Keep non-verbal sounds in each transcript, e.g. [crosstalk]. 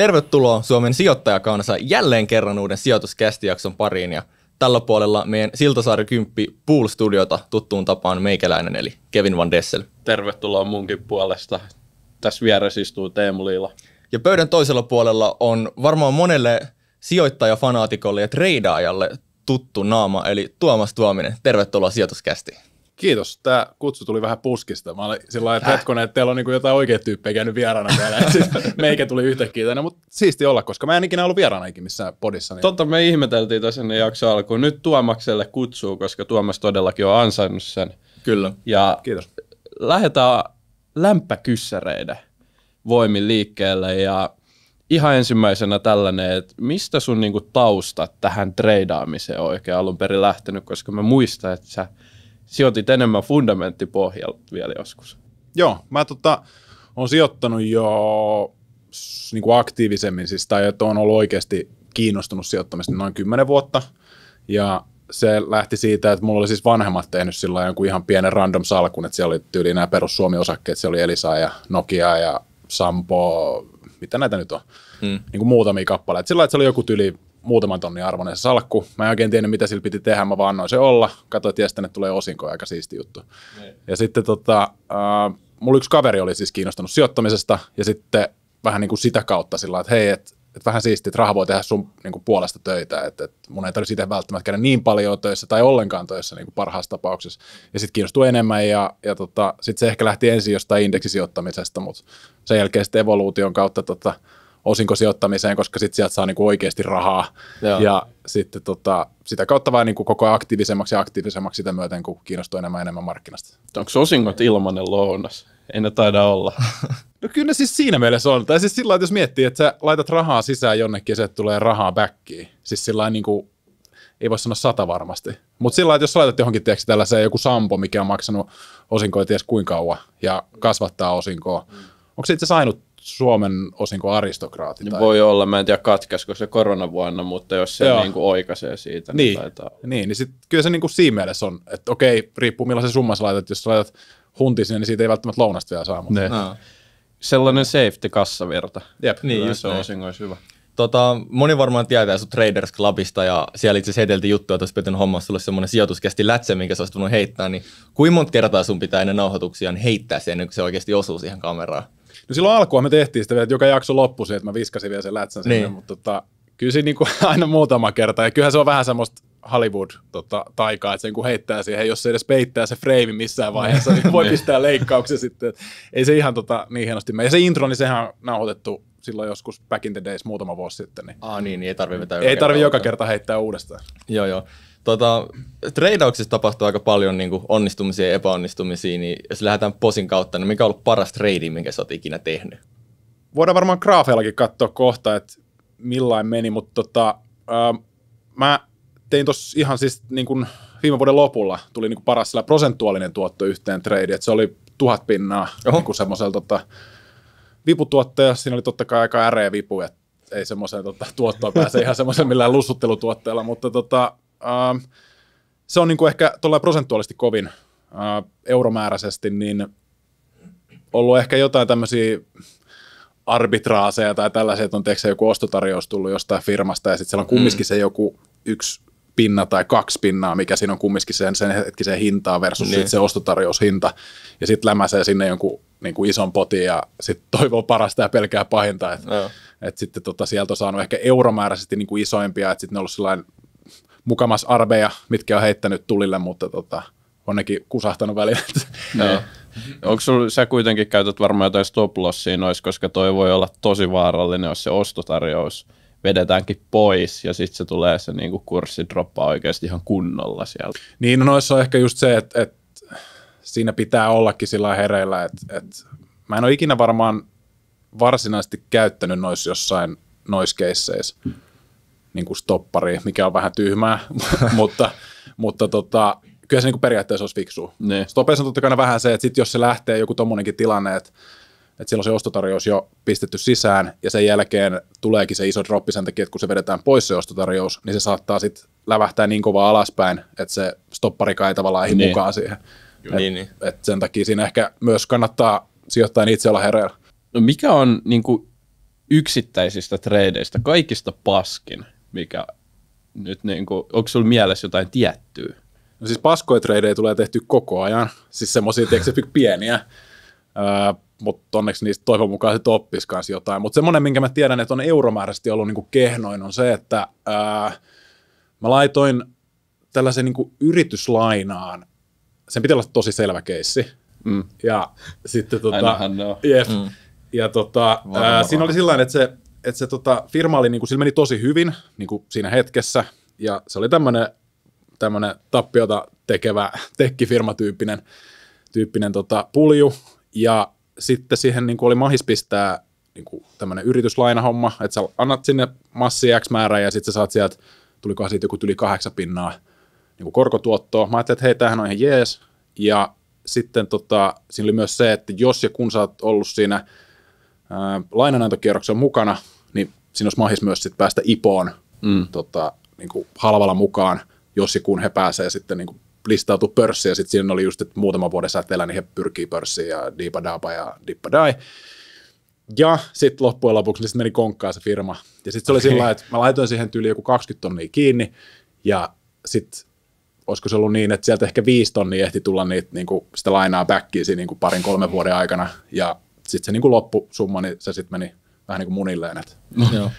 Tervetuloa Suomen sijoittajakansa jälleen kerran uuden sijoituskästijakson pariin ja tällä puolella meidän Siltasaari 10 Pool Studiota tuttuun tapaan meikäläinen eli Kevin Van Dessel. Tervetuloa munkin puolesta. Tässä vieressä istuu Teemu Liila. Ja pöydän toisella puolella on varmaan monelle sijoittajafanaatikolle ja treidaajalle tuttu naama, eli Tuomas Tuominen. Tervetuloa sijoituskästiin kiitos, tämä kutsu tuli vähän puskista. Mä olin sillä että että teillä on niin jotain oikeita tyyppejä käynyt vieraana täällä. siis meikä tuli yhtäkkiä tänne, mutta siisti olla, koska mä en ikinä ollut vieraana ikinä missään podissa. Niin... Totta, me ihmeteltiin tässä ennen jakso alkuun. Nyt Tuomakselle kutsuu, koska Tuomas todellakin on ansainnut sen. Kyllä, ja kiitos. Lähdetään lämpäkyssäreiden voimin liikkeelle ja ihan ensimmäisenä tällainen, että mistä sun niinku taustat tähän treidaamiseen oikein alun perin lähtenyt, koska mä muistan, että sä – sijoitit enemmän fundamenttipohjalta vielä joskus. Joo, mä tota, on sijoittanut jo niin kuin aktiivisemmin, siis, tai että on ollut oikeasti kiinnostunut sijoittamista noin 10 vuotta. Ja se lähti siitä, että mulla oli siis vanhemmat tehnyt sillä jonkun ihan pienen random salkun, että siellä oli tyyli nämä perus Suomi-osakkeet, siellä oli Elisa ja Nokia ja Sampo, mitä näitä nyt on, hmm. niin kuin muutamia kappaleita. Sillä että se oli joku tyyli muutaman tonnin arvoinen se salkku. Mä en oikein tiennyt, mitä sillä piti tehdä, mä vaan annoin se olla. Katsoin, että tänne tulee osinko, aika siisti juttu. Ne. Niin. Ja sitten tota, äh, mulla yksi kaveri oli siis kiinnostunut sijoittamisesta ja sitten vähän niin kuin sitä kautta sillä että hei, että et vähän siistiä, että raha voi tehdä sun niin kuin puolesta töitä, että et mun ei tarvitse itse välttämättä käydä niin paljon töissä tai ollenkaan töissä niin kuin parhaassa tapauksessa. Ja sitten kiinnostui enemmän ja, ja tota, sitten se ehkä lähti ensin jostain indeksisijoittamisesta, mutta sen jälkeen sitten evoluution kautta tota, osinkosijoittamiseen, koska sitten sieltä saa niinku oikeasti rahaa. Joo. Ja sitten tota, sitä kautta vaan niinku koko ajan aktiivisemmaksi ja aktiivisemmaksi sitä myöten, kun kiinnostuu enemmän enemmän markkinasta. Onko osingot ilmanen lounas? Ei ne taida olla. [laughs] no kyllä ne siis siinä mielessä on. Tai siis sillä että jos miettii, että sä laitat rahaa sisään jonnekin ja se tulee rahaa backiin. Siis sillä niinku, ei voi sanoa sata varmasti. Mutta sillä että jos sä laitat johonkin tiedätkö, tällaiseen joku sampo, mikä on maksanut osinkoja ties kuinka kauan ja kasvattaa osinkoa, mm. onko se itse asiassa ainut Suomen osinko aristokraatti. Niin tai... Voi olla, mä en tiedä katkaisiko se koronavuonna, mutta jos se niin kuin oikaisee siitä, niin, niin taitaa Niin, niin sit, kyllä se niin kuin siinä mielessä on, että okei, riippuu millaisen summan sä laitat, jos sä laitat hunti sinne, niin siitä ei välttämättä lounasta vielä saa. Mutta... No. Sellainen safety-kassavirta. Jep, niin, just se on osingoissa hyvä. Tota, moni varmaan tietää sun Traders Clubista ja siellä itse asiassa heiteltiin juttua, että olisi pitänyt hommassa sulle semmoinen sijoituskästi lätse, minkä sä olisit heittää, niin kuinka monta kertaa sun pitää ennen nauhoituksia niin heittää sen, ennen kuin se oikeasti osuu siihen kameraan? No silloin alkua me tehtiin sitä, että joka jakso loppui se, että mä viskasin vielä sen lätsän niin. sinne, mutta tota, kyllä se niin kuin [laughs] aina muutama kerta. Ja kyllähän se on vähän semmoista Hollywood-taikaa, tota, että sen kun heittää siihen, jos se edes peittää se frame missään vaiheessa, niin voi [laughs] niin. pistää leikkauksen sitten. Ei se ihan tota, niin hienosti mene. Ja se intro, niin sehän on nauhoitettu silloin joskus back in the days muutama vuosi sitten. Niin, ah, niin, niin ei tarvitse vetää Ei tarvitse joka kerta heittää uudestaan. Joo, joo. Tota, treidauksissa tapahtuu aika paljon niin kuin onnistumisia ja epäonnistumisia, niin jos lähdetään posin kautta, niin mikä on ollut paras trade, minkä sä oot ikinä tehnyt? Voidaan varmaan graafeillakin katsoa kohta, että millain meni, mutta tota, ää, ähm, mä tein tuossa ihan siis niin kuin viime vuoden lopulla tuli niin kuin paras sillä prosentuaalinen tuotto yhteen trade, että se oli tuhat pinnaa niin kuin semmoisella tota, viputuotteella, siinä oli totta kai aika äreä vipu, että ei semmoiseen tota, tuottoon pääse ihan semmoisella millään lussuttelutuotteella, mutta tota, Ähm, se on niin kuin ehkä prosentuaalisesti kovin äh, euromääräisesti, niin ollut ehkä jotain tämmöisiä arbitraaseja tai tällaisia, että on tehty joku ostotarjous tullut jostain firmasta ja sitten siellä on mm. kumminkin se joku yksi pinna tai kaksi pinnaa, mikä siinä on kumminkin sen, sen hetkiseen hintaan versus niin. sit se ostotarjoushinta. Ja sitten lämäsee sinne jonkun niin kuin ison potin ja sitten [laughs] toivoo parasta ja pelkää pahinta. Että no. et sitten tota, sieltä on saanut ehkä euromääräisesti niin kuin isoimpia, että sitten ne on ollut sellainen mukamas arbeja, mitkä on heittänyt tulille, mutta tota, on nekin kusahtanut välillä. Niin. Onko sul, sä kuitenkin käytät varmaan jotain stop lossia noissa, koska toi voi olla tosi vaarallinen, jos se ostotarjous vedetäänkin pois ja sitten se tulee se niinku kurssi droppaa oikeasti ihan kunnolla siellä. Niin, no noissa on ehkä just se, että et siinä pitää ollakin sillä hereillä, että et, mä en ole ikinä varmaan varsinaisesti käyttänyt noissa jossain noissa keisseissä niin kuin stoppari, mikä on vähän tyhmää, [laughs] mutta, mutta tota, kyllä se niin kuin periaatteessa olisi fiksu. Niin. Stopeissa on totta kai vähän se, että sit jos se lähtee joku tuommoinenkin tilanne, että että siellä on se ostotarjous jo pistetty sisään, ja sen jälkeen tuleekin se iso droppi sen takia, että kun se vedetään pois se ostotarjous, niin se saattaa sitten lävähtää niin kovaa alaspäin, että se stoppari kai tavallaan niin. mukaan siihen. Juh, niin, et, niin, niin. Et sen takia siinä ehkä myös kannattaa sijoittajan itse olla hereillä. No mikä on niin kuin yksittäisistä tradeista kaikista paskin? mikä nyt niin kuin, onko sulla mielessä jotain tiettyä? No siis paskoja tulee tehty koko ajan, siis semmoisia pieniä, mutta onneksi niistä toivon mukaan sitten oppisi myös jotain. Mutta semmoinen, minkä mä tiedän, että on euromääräisesti ollut niinku kehnoin, on se, että ää, mä laitoin tällaisen niinku yrityslainaan, sen pitää olla tosi selvä keissi. Mm. Ja sitten tota, Ainahan mm. Ja tota, varma, ää, siinä oli sillä että se että se tota, firma oli, niin kuin, sillä meni tosi hyvin niin kuin siinä hetkessä, ja se oli tämmöinen tappiota tekevä tekkifirmatyyppinen tyyppinen tota, pulju, ja sitten siihen niin kuin oli mahis pistää niin kuin tämmöinen yrityslainahomma, että sä annat sinne massi X määrää ja sitten sä saat sieltä, tulikohan siitä joku yli kahdeksan pinnaa niin kuin korkotuottoa. Mä ajattelin, että hei, tämähän on ihan jees. Ja sitten tota, siinä oli myös se, että jos ja kun sä oot ollut siinä lainanantokierroksen mukana, niin siinä olisi mahis myös sit päästä IPOon mm. tota, niin kuin halvalla mukaan, jos ja kun he pääsevät sitten niin kuin listautu pörssiin, ja sitten siinä oli just, että muutama vuoden säteellä, niin he pyrkii pörssiin ja diipadaapa ja dippadai. Ja sitten loppujen lopuksi niin sit meni konkkaan se firma. Ja sitten se oli okay. sillä että mä laitoin siihen tyyliin joku 20 tonnia kiinni, ja sitten olisiko se ollut niin, että sieltä ehkä 5 tonnia ehti tulla niitä, niin kuin sitä lainaa backiin siinä niin kuin parin kolmen vuoden aikana, ja sitten se niin kuin loppusumma, niin se sitten meni vähän niin kuin munilleen. et. no.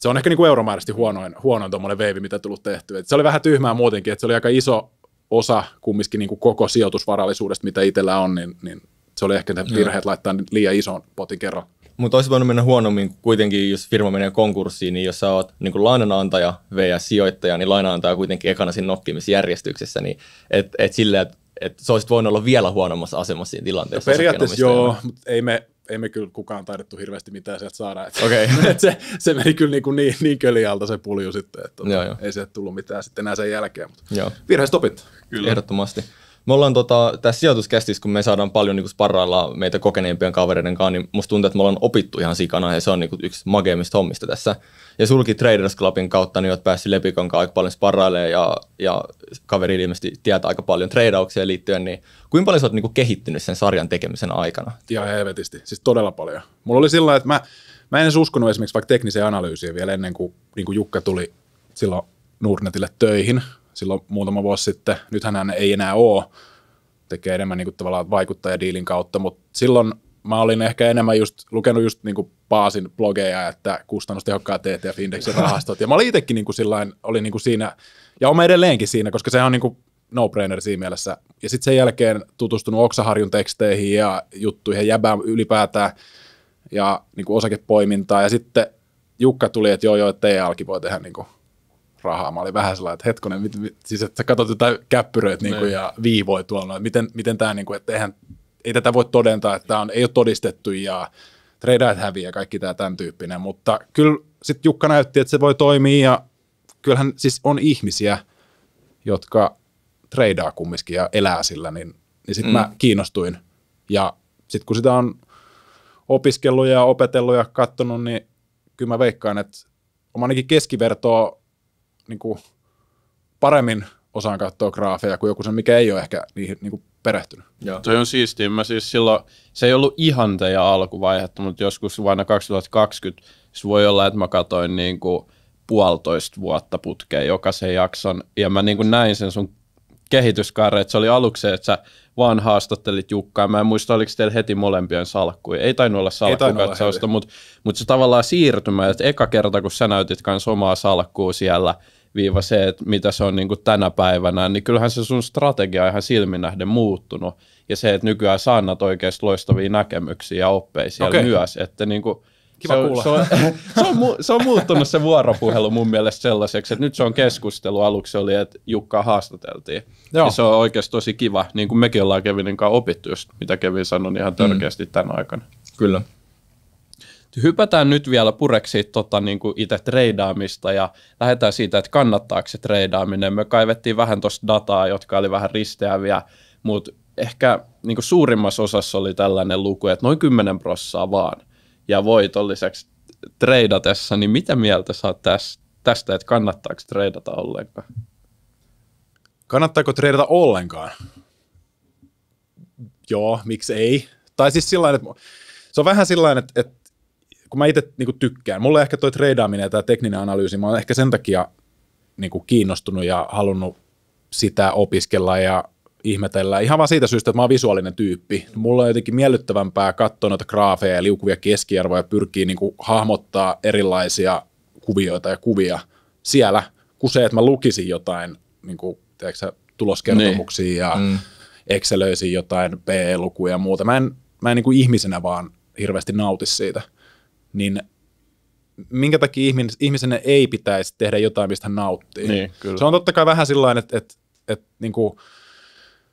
se on ehkä niin kuin euromääräisesti huonoin, huonoin tuommoinen veivi, mitä tullut tehtyä. Et se oli vähän tyhmää muutenkin, että se oli aika iso osa kumminkin niin kuin koko sijoitusvarallisuudesta, mitä itsellä on, niin, niin se oli ehkä ne virheet no. laittaa liian ison potin kerran. Mutta olisi voinut mennä huonommin kuitenkin, jos firma menee konkurssiin, niin jos sä oot niin kuin lainanantaja vs. sijoittaja, niin lainanantaja kuitenkin ekana siinä nokkimisjärjestyksessä, niin et, et sillä, että et sä olisit voinut olla vielä huonommassa asemassa siinä tilanteessa. Ja no periaatteessa joo, mutta ei me ei me kyllä kukaan taidettu hirveästi mitään sieltä saada. Että okay. [laughs] et se, se meni kyllä niin, niin, niin kölialta se pulju sitten, että joo, joo. ei sieltä tullut mitään sitten enää sen jälkeen. Mutta joo. virheistä opit. Kyllä. Ehdottomasti me ollaan tota, tässä sijoituskästissä, kun me saadaan paljon niin sparrailla meitä kokeneempien kavereiden kanssa, niin musta tuntuu, että me ollaan opittu ihan sikana ja se on niin kuin, yksi mageimmista hommista tässä. Ja sulki Traders Clubin kautta, niin oot päässyt Lepikon kanssa aika paljon sparrailemaan ja, ja kaveri ilmeisesti tietää aika paljon treidauksia liittyen, niin kuinka paljon sä oot niin kuin, kehittynyt sen sarjan tekemisen aikana? Ihan helvetisti, siis todella paljon. Mulla oli sillä että mä, mä en edes uskonut esimerkiksi vaikka tekniseen analyysiin vielä ennen kuin, niin kuin Jukka tuli silloin Nordnetille töihin, silloin muutama vuosi sitten. Nythän hän ei enää ole, tekee enemmän niin kuin tavallaan vaikuttajadiilin kautta, mutta silloin mä olin ehkä enemmän just lukenut just niin kuin Paasin blogeja, että kustannustehokkaat ETF-indeksin [laughs] rahastot. Ja mä olin itsekin niin kuin sillain, olin niin kuin siinä, ja olen edelleenkin siinä, koska se on niin kuin no-brainer siinä mielessä. Ja sitten sen jälkeen tutustunut Oksaharjun teksteihin ja juttuihin ja jäbään ylipäätään ja niin osakepoimintaa. Ja sitten Jukka tuli, että joo, joo, että ei alki voi tehdä niin kuin rahaa. Mä olin vähän sellainen, että hetkonen, mit, mit, siis että sä katsot jotain käppyröitä niinku niin kuin, ja viivoi tuolla, että miten, miten tämä, niin kuin, että eihän, ei tätä voi todentaa, että tämä on, ei ole todistettu ja tradeat häviää kaikki tämä tämän tyyppinen, mutta kyllä sitten Jukka näytti, että se voi toimia ja kyllähän siis on ihmisiä, jotka treidaa kumminkin ja elää sillä, niin, niin sitten mm. mä kiinnostuin ja sitten kun sitä on opiskellut ja opetellut ja katsonut, niin kyllä mä veikkaan, että on ainakin keskivertoa niin kuin paremmin osaan katsoa graafeja kuin joku sen, mikä ei ole ehkä niihin niin kuin perehtynyt. Joo. Toi on siistiä. Mä siis silloin, se ei ollut ihan teidän alkuvaihetta, mutta joskus vuonna 2020 se voi olla, että mä katsoin niin kuin puolitoista vuotta putkeen jokaisen jakson, ja mä niin kuin näin sen sun kehityskaare, että se oli aluksi se, että sä vaan haastattelit Jukkaa. Mä en muista, oliko teillä heti molempien salkkuja. Ei tainnut olla salkkukatsausta, mutta mut se tavallaan siirtymä, että eka kerta kun sä näytit kanssa omaa salkkuu siellä – viiva se, että mitä se on niin kuin tänä päivänä, niin kyllähän se sun strategia on ihan nähden muuttunut. Ja se, että nykyään saannat oikeasti loistavia näkemyksiä ja oppeja siellä okay. myös. Että niin kuin, Kiva se on, kuulla. Se on, [laughs] se, on, se on muuttunut se vuoropuhelu mun mielestä sellaiseksi, että nyt se on keskustelu. Aluksi oli, että Jukkaa haastateltiin. Joo. Ja se on oikeasti tosi kiva, niin kuin mekin ollaan Kevinin kanssa opittu just, mitä Kevin sanoi, niin ihan törkeästi mm. tämän aikana. Kyllä hypätään nyt vielä pureksi tota, niin kuin itse treidaamista ja lähdetään siitä, että kannattaako se treidaaminen. Me kaivettiin vähän tuosta dataa, jotka oli vähän risteäviä, mutta ehkä niin kuin suurimmassa osassa oli tällainen luku, että noin 10 prossaa vaan ja voiton lisäksi treidatessa, niin mitä mieltä sä oot tästä, että kannattaako treidata ollenkaan? Kannattaako treidata ollenkaan? Joo, miksi ei? Tai siis sillä että se on vähän sillä että, että kun mä itse niin kuin tykkään, mulle ehkä toi treidaaminen ja tämä tekninen analyysi, mä oon ehkä sen takia niin kuin kiinnostunut ja halunnut sitä opiskella ja ihmetellä. Ihan vaan siitä syystä, että mä oon visuaalinen tyyppi. Mulla on jotenkin miellyttävämpää katsoa noita graafeja ja liukuvia keskiarvoja, pyrkii niin kuin hahmottaa erilaisia kuvioita ja kuvia siellä, kun se, että mä lukisin jotain niin kuin, sä, tuloskertomuksia niin. ja mm. Excelöisin jotain PE-lukuja ja muuta. Mä en, mä en niin kuin ihmisenä vaan hirveästi nauti siitä niin minkä takia ihminen, ihmisen ei pitäisi tehdä jotain, mistä hän nauttii. Niin, kyllä. Se on totta kai vähän sillä että, että, että niin kuin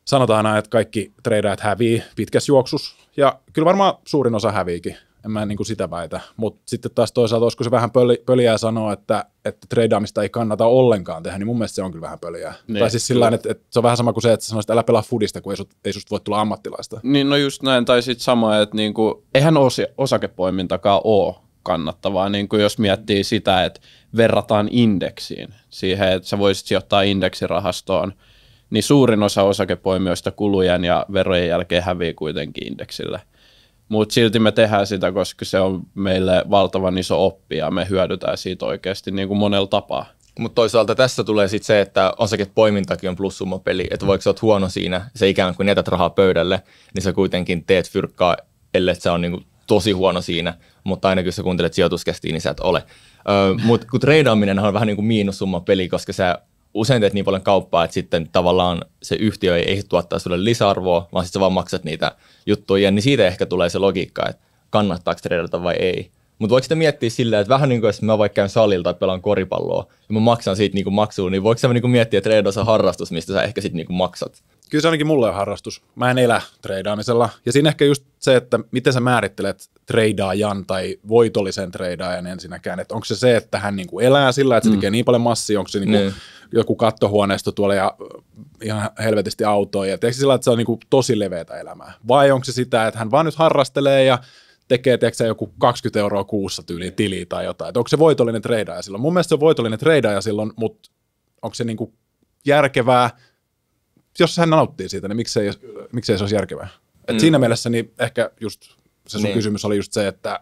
sanotaan aina, että kaikki treidaat hävii pitkässä juoksussa, ja kyllä varmaan suurin osa häviikin, en mä niin kuin sitä väitä. Mutta sitten taas toisaalta, olisiko se vähän pöli, pöliää sanoa, että, että treidaamista ei kannata ollenkaan tehdä, niin mun mielestä se on kyllä vähän pöliää. Niin, tai siis sillä että, että, se on vähän sama kuin se, että sanoisit, että älä pelaa fudista, kun ei, sut, ei susta voi tulla ammattilaista. Niin, no just näin. Tai sitten sama, että niin kuin, eihän osi, osakepoimintakaan ole kannattavaa, niin kuin jos miettii sitä, että verrataan indeksiin siihen, että sä voisit sijoittaa indeksirahastoon, niin suurin osa osakepoimijoista kulujen ja verojen jälkeen hävii kuitenkin indeksille – mutta silti me tehdään sitä, koska se on meille valtavan iso oppi ja me hyödytään siitä oikeasti niin kuin monella tapaa. Mutta toisaalta tässä tulee sitten se, että poimintakin on peli, että vaikka sä oot huono siinä, se ikään kuin jätät rahaa pöydälle, niin sä kuitenkin teet fyrkkaa, ellei sä on niinku tosi huono siinä, mutta aina kun sä kuuntelet sijoituskästiä, niin sä et ole. Öö, mutta kun treidaaminen on vähän niin kuin miinussumma peli, koska sä usein teet niin paljon kauppaa, että sitten tavallaan se yhtiö ei ei tuottaa sulle lisäarvoa, vaan sitten sä vaan maksat niitä juttuja, niin siitä ehkä tulee se logiikka, että kannattaako treidata vai ei. Mutta voiko sitä miettiä silleen, että vähän niin kuin jos mä vaikka käyn salilla tai pelaan koripalloa ja mä maksan siitä niin maksuun, maksua, niin voiko sä niin miettiä, että treidaus on harrastus, mistä sä ehkä sitten niin maksat? Kyllä se ainakin mulle on harrastus. Mä en elä treidaamisella. Ja siinä ehkä just se, että miten sä määrittelet treidaajan tai voitollisen treidaajan ensinnäkään. Että onko se se, että hän niin kuin elää sillä, että se mm. tekee niin paljon massia, onko se niinku niin kuin, mm joku kattohuoneisto tuolla ja ihan helvetisti autoja. Ja tiedätkö sillä, että se on niin kuin tosi leveätä elämää? Vai onko se sitä, että hän vaan nyt harrastelee ja tekee teekö joku 20 euroa kuussa tyyli tili tai jotain. Että onko se voitollinen treidaaja silloin? Mun mielestä se on voitollinen treidaaja silloin, mutta onko se niin kuin järkevää? Jos hän nauttii siitä, niin miksei, miksei se olisi järkevää? Et mm. Siinä mielessä niin ehkä just se sun niin. kysymys oli just se, että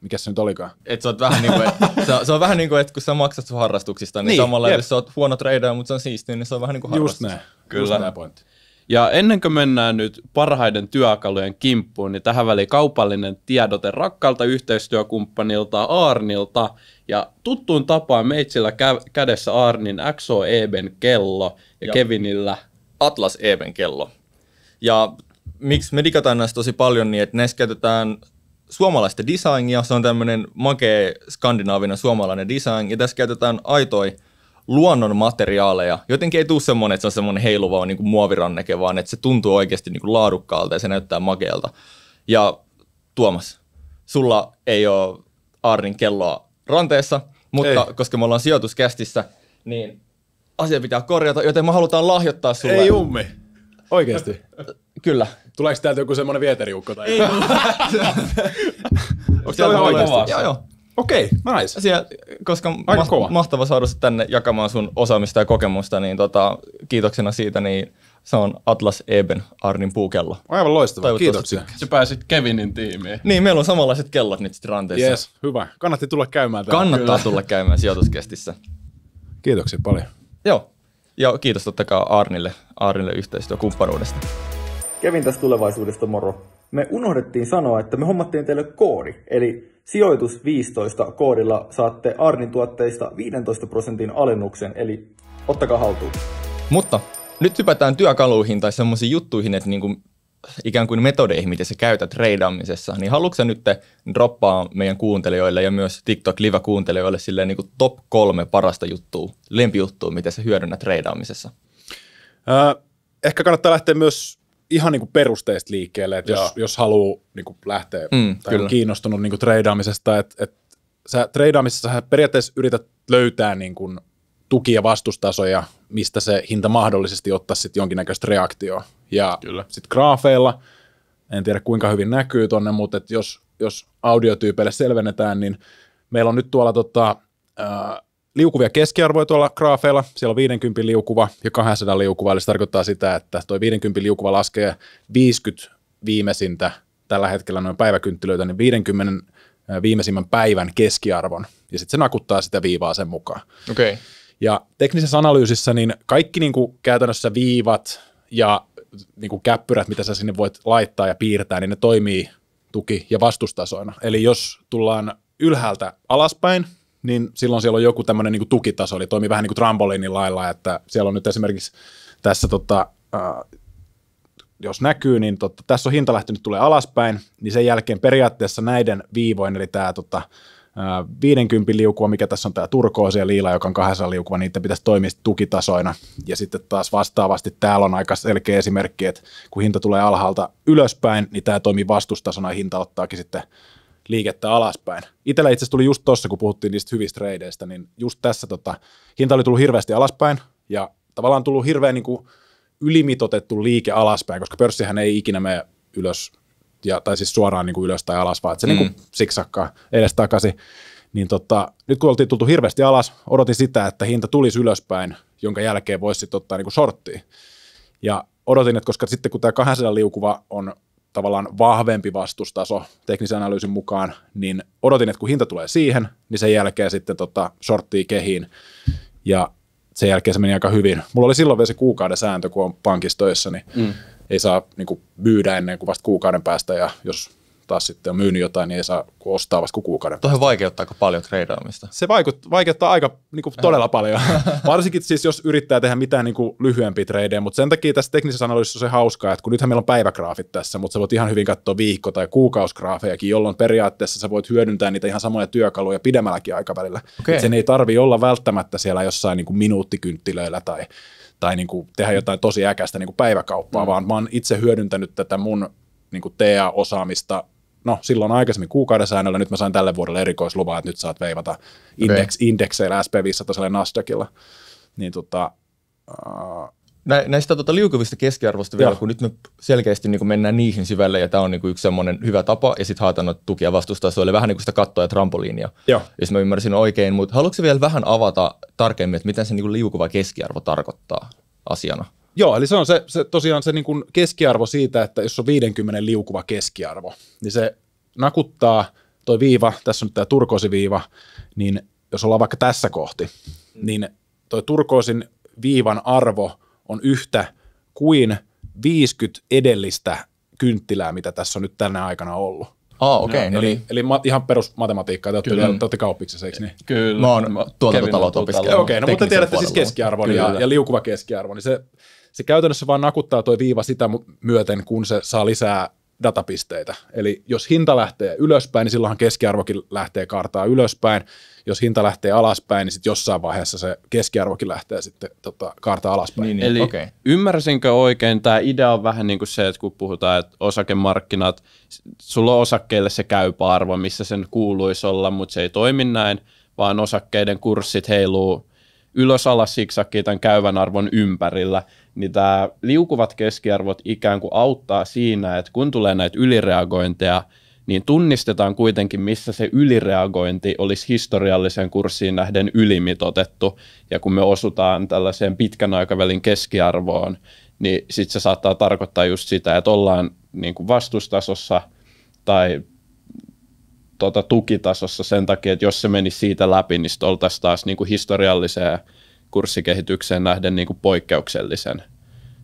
mikä se nyt olikaan? Et sä oot vähän niin kuin, et, se, on, se on vähän niin kuin, että kun sä maksat sun harrastuksista, niin, niin samalla jos sä oot huono trader, mutta se on siistiä, niin se on vähän niin kuin harrastus. Just näin. Kyllä. Just näin pointti. Ja ennen kuin mennään nyt parhaiden työkalujen kimppuun, niin tähän väliin kaupallinen tiedote rakkaalta yhteistyökumppanilta Arnilta. Ja tuttuun tapaan meitsillä kä- kädessä Arnin XO Eben kello ja, ja Kevinillä Atlas Eben kello. Ja miksi me digataan näistä tosi paljon niin, että näissä käytetään suomalaista designia. Se on tämmöinen makea skandinaavinen suomalainen design. Ja tässä käytetään aitoja luonnon materiaaleja. Jotenkin ei tule semmoinen, että se on semmoinen heiluva niin kuin muoviranneke, vaan että se tuntuu oikeasti niin kuin laadukkaalta ja se näyttää makealta. Ja Tuomas, sulla ei ole Arnin kelloa ranteessa, mutta ei. koska me ollaan sijoituskästissä, niin asia pitää korjata, joten me halutaan lahjoittaa sulle. Ei ummi. Oikeasti. Kyllä. Tuleeko täältä joku semmoinen vieteriukko tai Ei. [laughs] Onko täällä ihan oikeasti? Joo, joo. Okei, okay, nice. Siellä, koska Aika ma- kova. mahtava saada tänne jakamaan sun osaamista ja kokemusta, niin tota, kiitoksena siitä, niin se on Atlas Eben Arnin puukello. Aivan loistava, kiitoksia. Sä pääsit Kevinin tiimiin. Niin, meillä on samanlaiset kellot nyt ranteissa. Yes, hyvä. Kannatti tulla käymään täällä. Kannattaa Kyllä. tulla käymään sijoituskestissä. Kiitoksia paljon. Joo, ja kiitos totta kai Arnille, Arnille yhteistyökumppanuudesta. Kevin tässä tulevaisuudesta moro. Me unohdettiin sanoa, että me hommattiin teille koodi, eli sijoitus 15 koodilla saatte Arnin tuotteista 15 prosentin alennuksen, eli ottakaa haltuun. Mutta nyt hypätään työkaluihin tai semmoisiin juttuihin, että niin ikään kuin metodeihin, mitä sä käytät reidaamisessa, niin haluatko nyt droppaa meidän kuuntelijoille ja myös TikTok Live-kuuntelijoille silleen niin top kolme parasta juttua, lempijuttua, miten sä hyödynnät reidaamisessa? Äh, ehkä kannattaa lähteä myös ihan niin kuin perusteista liikkeelle, että jos, jos haluaa niin kuin lähteä mm, tai kyllä. on kiinnostunut niin kuin treidaamisesta, että, että sä treidaamisessa sä periaatteessa yrität löytää niin kuin tuki- ja vastustasoja, mistä se hinta mahdollisesti ottaa sitten jonkinnäköistä reaktioa. Ja sitten graafeilla, en tiedä kuinka hyvin näkyy tuonne, mutta jos, jos audiotyypeille selvennetään, niin meillä on nyt tuolla tota, äh, liukuvia keskiarvoja tuolla graafeilla. Siellä on 50 liukuva ja 200 liukuva, eli se tarkoittaa sitä, että tuo 50 liukuva laskee 50 viimeisintä tällä hetkellä noin päiväkynttilöitä, niin 50 viimeisimmän päivän keskiarvon, ja sitten se nakuttaa sitä viivaa sen mukaan. Okay. Ja teknisessä analyysissä niin kaikki niin kuin käytännössä viivat ja niin kuin käppyrät, mitä sä sinne voit laittaa ja piirtää, niin ne toimii tuki- ja vastustasoina. Eli jos tullaan ylhäältä alaspäin, niin silloin siellä on joku tämmöinen niin tukitaso, eli toimii vähän niin kuin trampoliinin lailla, että siellä on nyt esimerkiksi tässä tota, äh, jos näkyy, niin tota, tässä on hinta lähtenyt tulee alaspäin, niin sen jälkeen periaatteessa näiden viivoin, eli tämä tota, 50 äh, liukua, mikä tässä on tämä turkoosi ja liila, joka on 200 liukua, niin niitä pitäisi toimia tukitasoina. Ja sitten taas vastaavasti täällä on aika selkeä esimerkki, että kun hinta tulee alhaalta ylöspäin, niin tämä toimii vastustasona ja hinta ottaakin sitten liikettä alaspäin. Itellä itse tuli just tuossa, kun puhuttiin niistä hyvistä reideistä, niin just tässä tota, hinta oli tullut hirveästi alaspäin ja tavallaan tullut hirveän niin kuin ylimitotettu liike alaspäin, koska pörssihän ei ikinä mene ylös, ja, tai siis suoraan niin kuin ylös tai alas, vaan se niinku mm. niin kuin siksakkaa edes takaisin. Niin tota, nyt kun oltiin tultu hirveästi alas, odotin sitä, että hinta tulisi ylöspäin, jonka jälkeen voisi sitten ottaa niin shorttia. Ja odotin, että koska sitten kun tämä 200 liukuva on tavallaan vahvempi vastustaso teknisen analyysin mukaan, niin odotin, että kun hinta tulee siihen, niin sen jälkeen sitten tota, shorttii kehiin ja sen jälkeen se meni aika hyvin. Mulla oli silloin vielä se kuukauden sääntö, kun on pankissa töissä, niin mm. ei saa niin kuin, myydä ennen kuin vasta kuukauden päästä ja jos taas sitten on myynyt jotain, niin ei saa kun ostaa vasta kuukauden. Tuohon aika paljon treidaamista? Se vaikut, vaikeuttaa aika niin kuin äh. todella paljon. [laughs] Varsinkin siis, jos yrittää tehdä mitään niin kuin lyhyempiä treidejä, mutta sen takia tässä teknisessä analyysissä on se hauskaa, että kun nythän meillä on päivägraafit tässä, mutta sä voit ihan hyvin katsoa viikko- tai kuukausgraafejakin, jolloin periaatteessa sä voit hyödyntää niitä ihan samoja työkaluja pidemmälläkin aikavälillä. Okay. sen ei tarvi olla välttämättä siellä jossain niin kuin minuuttikynttilöillä tai tai niin kuin tehdä jotain tosi äkäistä niin kuin päiväkauppaa, mm. vaan mä oon itse hyödyntänyt tätä mun niin kuin TA-osaamista no silloin aikaisemmin kuukauden säännöllä, nyt mä sain tälle vuodelle erikoisluvan, että nyt saat veivata indeks, indekseillä SP500 Nasdaqilla. Niin tota, uh, Nä, näistä tota, liukuvista keskiarvoista vielä, Joo. kun nyt me selkeästi niin kun mennään niihin syvälle, ja tämä on niin kun, yksi semmoinen hyvä tapa, ja sitten haetaan noita tukia oli vähän niin kuin sitä kattoa ja trampoliinia, Joo. jos mä ymmärsin oikein, mutta haluatko vielä vähän avata tarkemmin, että mitä se niin liukuva keskiarvo tarkoittaa asiana? Joo, eli se on se, se tosiaan se niin kuin keskiarvo siitä, että jos on 50 liukuva keskiarvo, niin se nakuttaa toi viiva, tässä on nyt tämä turkoosiviiva, niin jos ollaan vaikka tässä kohti, mm. niin toi turkoosin viivan arvo on yhtä kuin 50 edellistä kynttilää, mitä tässä on nyt tänä aikana ollut. Oh, okay, no, eli, niin. eli ihan perusmatematiikkaa, te olette, olette kauppiksessa, eikö niin? Kyllä. Mä oon tuotantotalot opiskellut. Okei, okay, no mutta tiedätte siis keskiarvon ja, ja liukuva keskiarvo, niin se se käytännössä vaan nakuttaa tuo viiva sitä myöten, kun se saa lisää datapisteitä. Eli jos hinta lähtee ylöspäin, niin silloinhan keskiarvokin lähtee kartaa ylöspäin. Jos hinta lähtee alaspäin, niin sitten jossain vaiheessa se keskiarvokin lähtee sitten tota, kartaa alaspäin. Niin, niin. Eli okay. ymmärsinkö oikein, tämä idea on vähän niin kuin se, että kun puhutaan, että osakemarkkinat, sulla on osakkeille se käypä arvo, missä sen kuuluisi olla, mutta se ei toimi näin, vaan osakkeiden kurssit heiluu ylös alas siksakin tämän käyvän arvon ympärillä niin tämä liukuvat keskiarvot ikään kuin auttaa siinä, että kun tulee näitä ylireagointeja, niin tunnistetaan kuitenkin, missä se ylireagointi olisi historiallisen kurssiin nähden ylimitotettu. Ja kun me osutaan tällaiseen pitkän aikavälin keskiarvoon, niin sitten se saattaa tarkoittaa just sitä, että ollaan niin kuin vastustasossa tai tota, tukitasossa sen takia, että jos se menisi siitä läpi, niin sitten oltaisiin taas niin kuin historialliseen kurssikehitykseen nähden niin kuin poikkeuksellisen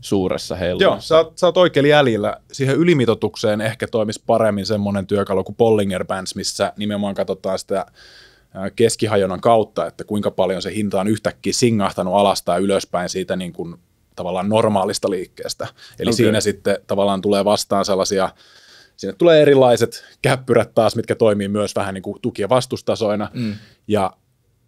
suuressa heilussa. Joo, sä oot, sä oot oikein jäljellä. Siihen ylimitotukseen ehkä toimisi paremmin semmoinen työkalu kuin Pollinger Bands, missä nimenomaan katsotaan sitä äh, keskihajonnan kautta, että kuinka paljon se hinta on yhtäkkiä singahtanut alas tai ylöspäin siitä niin kuin tavallaan normaalista liikkeestä. Eli okay. siinä sitten tavallaan tulee vastaan sellaisia, sinne tulee erilaiset käppyrät taas, mitkä toimii myös vähän niin kuin tuki- ja vastustasoina. Mm. Ja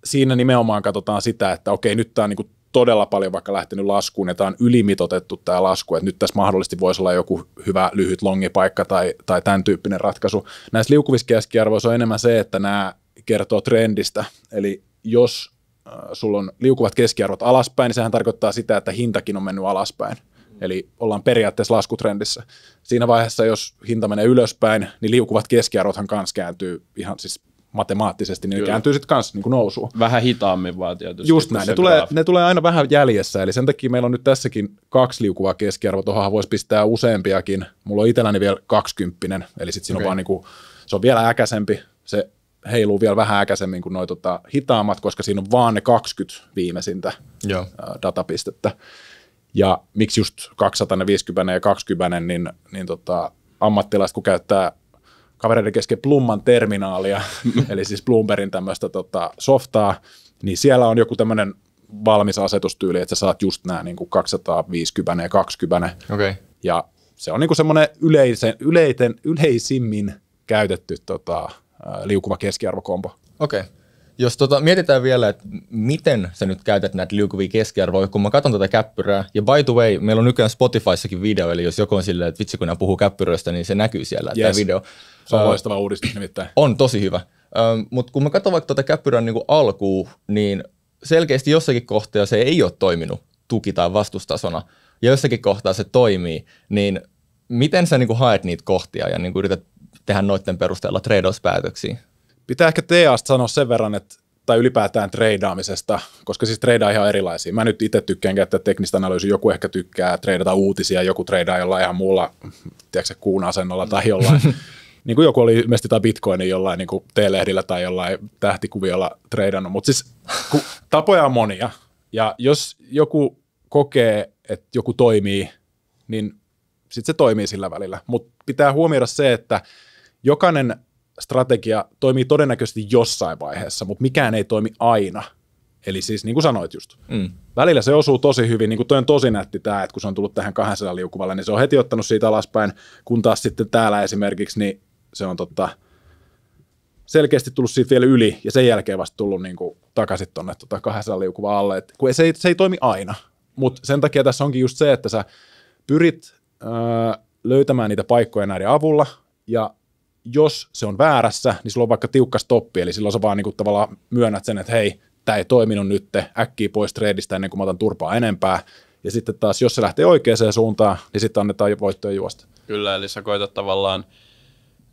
siinä nimenomaan katsotaan sitä, että okei, nyt tämä on niin todella paljon vaikka lähtenyt laskuun, ja tämä on ylimitotettu tämä lasku, että nyt tässä mahdollisesti voisi olla joku hyvä lyhyt longipaikka tai, tai tämän tyyppinen ratkaisu. Näissä keskiarvoissa on enemmän se, että nämä kertoo trendistä, eli jos äh, sulla on liukuvat keskiarvot alaspäin, niin sehän tarkoittaa sitä, että hintakin on mennyt alaspäin. Eli ollaan periaatteessa laskutrendissä. Siinä vaiheessa, jos hinta menee ylöspäin, niin liukuvat keskiarvothan kanssa kääntyy ihan siis matemaattisesti, niin Kyllä. ne kääntyy sitten kanssa niin nousuun. Vähän hitaammin vaan tietysti. Just näin, ne tulee, ne tulee aina vähän jäljessä, eli sen takia meillä on nyt tässäkin kaksi liukuvaa keskiarvoa, tuohonhan voisi pistää useampiakin. Mulla on itselläni vielä kaksikymppinen, eli sitten siinä okay. on vaan niin kuin, se on vielä äkäsempi, se heiluu vielä vähän äkäisemmin kuin noi tota, hitaammat, koska siinä on vaan ne 20 viimeisintä Joo. datapistettä. Ja miksi just 250 ja 20, niin, niin tota, ammattilaiset kun käyttää kavereiden kesken Plumman terminaalia, [laughs] eli siis Bloombergin tämmöistä tota, softaa, niin siellä on joku tämmöinen valmis asetustyyli, että sä saat just nämä niin 250 ja 20. Okay. Ja se on niin semmoinen yleisen, yleiten, yleisimmin käytetty tota, liukuva keskiarvokompo. Okei. Okay. Jos tota, mietitään vielä, että miten sä nyt käytät näitä liukuvia keskiarvoja, kun mä katson tätä käppyrää, ja by the way, meillä on nykyään Spotifyssakin video, eli jos joku on silleen, että vitsi kun nämä puhuu käppyröistä, niin se näkyy siellä, yes. tämä video. Se on loistava uudistus nimittäin. On, tosi hyvä. Uh, Mutta kun mä katson vaikka tuota käppyrän niin alkuun, niin selkeästi jossakin kohtaa se ei ole toiminut tuki- tai vastustasona, ja jossakin kohtaa se toimii, niin miten sä niin kuin haet niitä kohtia ja niin kuin yrität tehdä noiden perusteella trade-off-päätöksiä? Pitää ehkä TAsta sanoa sen verran, että tai ylipäätään treidaamisesta, koska siis treidaa ihan erilaisia. Mä nyt itse tykkään käyttää teknistä analyysiä, joku ehkä tykkää treidata uutisia, joku treidaa jollain ihan muulla, tiedätkö, kuun asennolla tai jollain. [laughs] niin kuin joku oli ilmeisesti tai bitcoinin jollain niin kuin T-lehdillä tai jollain tähtikuviolla treidannut, mutta siis tapoja on monia. Ja jos joku kokee, että joku toimii, niin sitten se toimii sillä välillä. Mutta pitää huomioida se, että jokainen strategia toimii todennäköisesti jossain vaiheessa, mutta mikään ei toimi aina. Eli siis niin kuin sanoit just, mm. välillä se osuu tosi hyvin, niin kuin toi on tosi nätti tämä, että kun se on tullut tähän 200 liukuvalle, niin se on heti ottanut siitä alaspäin, kun taas sitten täällä esimerkiksi, niin se on totta selkeästi tullut siitä vielä yli, ja sen jälkeen vasta tullut niin kuin, takaisin tuonne tota 200 liukuva alle, Et, kun se ei, se ei toimi aina, mutta sen takia tässä onkin just se, että sä pyrit öö, löytämään niitä paikkoja näiden avulla, ja jos se on väärässä, niin sulla on vaikka tiukka stoppi, eli silloin sä vaan niin kuin tavallaan myönnät sen, että hei, tämä ei toiminut nyt, äkkiä pois treidistä ennen kuin mä otan turpaa enempää. Ja sitten taas, jos se lähtee oikeaan suuntaan, niin sitten annetaan voittoja juosta. Kyllä, eli sä koetat tavallaan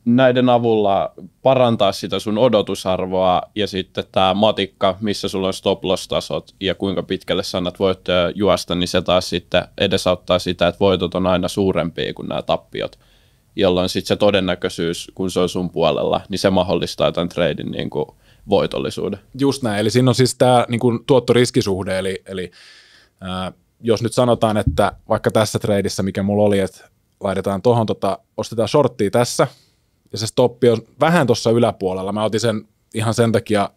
näiden avulla parantaa sitä sun odotusarvoa ja sitten tämä matikka, missä sulla on stop loss tasot ja kuinka pitkälle sä annat voittoja juosta, niin se taas sitten edesauttaa sitä, että voitot on aina suurempia kuin nämä tappiot jolloin sitten se todennäköisyys, kun se on sun puolella, niin se mahdollistaa tämän treidin niin kuin voitollisuuden. Just näin, eli siinä on siis tämä niin kuin tuottoriskisuhde, eli, eli ää, jos nyt sanotaan, että vaikka tässä treidissä, mikä mulla oli, että laitetaan tuohon, tota, ostetaan shorttia tässä, ja se stoppi on vähän tuossa yläpuolella. Mä otin sen ihan sen takia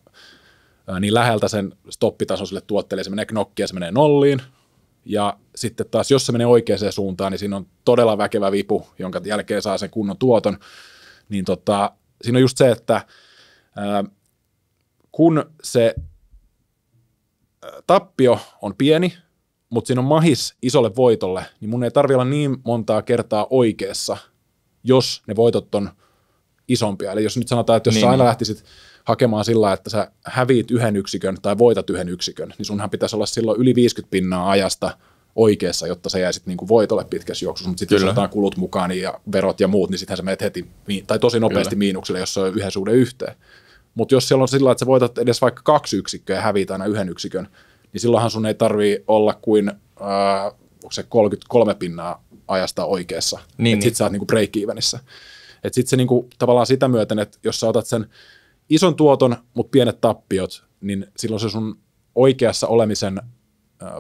ää, niin läheltä sen stoppitason sille tuotteelle, se menee knokkiin ja se menee nolliin, ja sitten taas, jos se menee oikeaan suuntaan, niin siinä on todella väkevä vipu, jonka jälkeen saa sen kunnon tuoton. Niin tota, siinä on just se, että ää, kun se tappio on pieni, mutta siinä on mahis isolle voitolle, niin mun ei tarvitse olla niin montaa kertaa oikeassa, jos ne voitot on isompia. Eli jos nyt sanotaan, että jos niin. sä aina niin. lähtisit hakemaan sillä, että sä häviit yhden yksikön tai voitat yhden yksikön, niin sunhan pitäisi olla silloin yli 50 pinnaa ajasta oikeassa, jotta sä jäisit niin voitolle pitkässä juoksussa, mutta sitten jos otetaan kulut mukaan niin ja verot ja muut, niin sittenhän sä menet heti, tai tosi nopeasti Kyllä. miinukselle, jos se on yhden suhde yhteen. Mutta jos siellä on sillä, että sä voitat edes vaikka kaksi yksikköä ja häviit aina yhden yksikön, niin silloinhan sun ei tarvii olla kuin äh, onko se 33 pinnaa ajasta oikeassa. Niin, että niin. sä oot niinku break-evenissä. Että sit se niinku, tavallaan sitä myöten, että jos sä otat sen ison tuoton, mutta pienet tappiot, niin silloin se sun oikeassa olemisen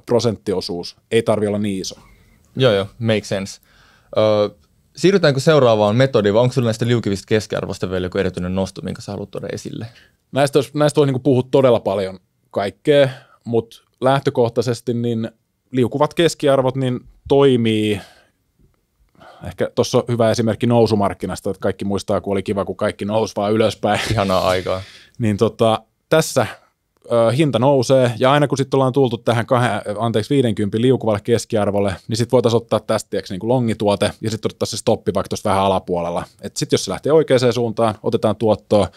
prosenttiosuus ei tarvi olla niin iso. Joo, joo, make sense. Ö, siirrytäänkö seuraavaan metodiin, vai onko sinulla näistä liukivista keskiarvoista vielä joku erityinen nosto, minkä sä haluat tuoda esille? Näistä olisi, näistä voi niin puhut todella paljon kaikkea, mutta lähtökohtaisesti niin liukuvat keskiarvot niin toimii – Ehkä tuossa on hyvä esimerkki nousumarkkinasta, että kaikki muistaa, kun oli kiva, kun kaikki nousi vaan ylöspäin. Ihanaa aikaa. [laughs] niin tota, tässä ö, hinta nousee, ja aina kun sitten ollaan tultu tähän kah- anteeksi, 50 liukuvalle keskiarvolle, niin sitten voitaisiin ottaa tästä tieks, niin kuin longituote, ja sitten ottaa se stoppi vaikka tuossa vähän alapuolella. Että sitten jos se lähtee oikeaan suuntaan, otetaan tuottoa,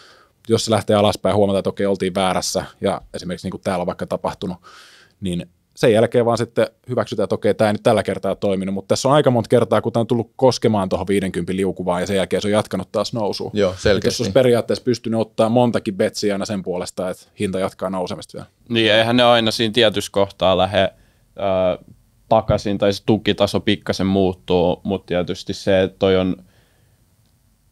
jos se lähtee alaspäin, huomataan, että okei, oltiin väärässä, ja esimerkiksi niin kuin täällä on vaikka tapahtunut, niin sen jälkeen vaan sitten hyväksytään, että okei, tämä ei nyt tällä kertaa toiminut, mutta tässä on aika monta kertaa, kun tämä on tullut koskemaan tuohon 50 liukuvaan ja sen jälkeen se on jatkanut taas nousua. Joo, selkeästi. Jos olisi periaatteessa pystynyt ottaa montakin betsiä aina sen puolesta, että hinta jatkaa nousemista vielä. Niin, eihän ne aina siinä tietyssä kohtaa lähde äh, takaisin tai se tukitaso pikkasen muuttuu, mutta tietysti se, että toi on –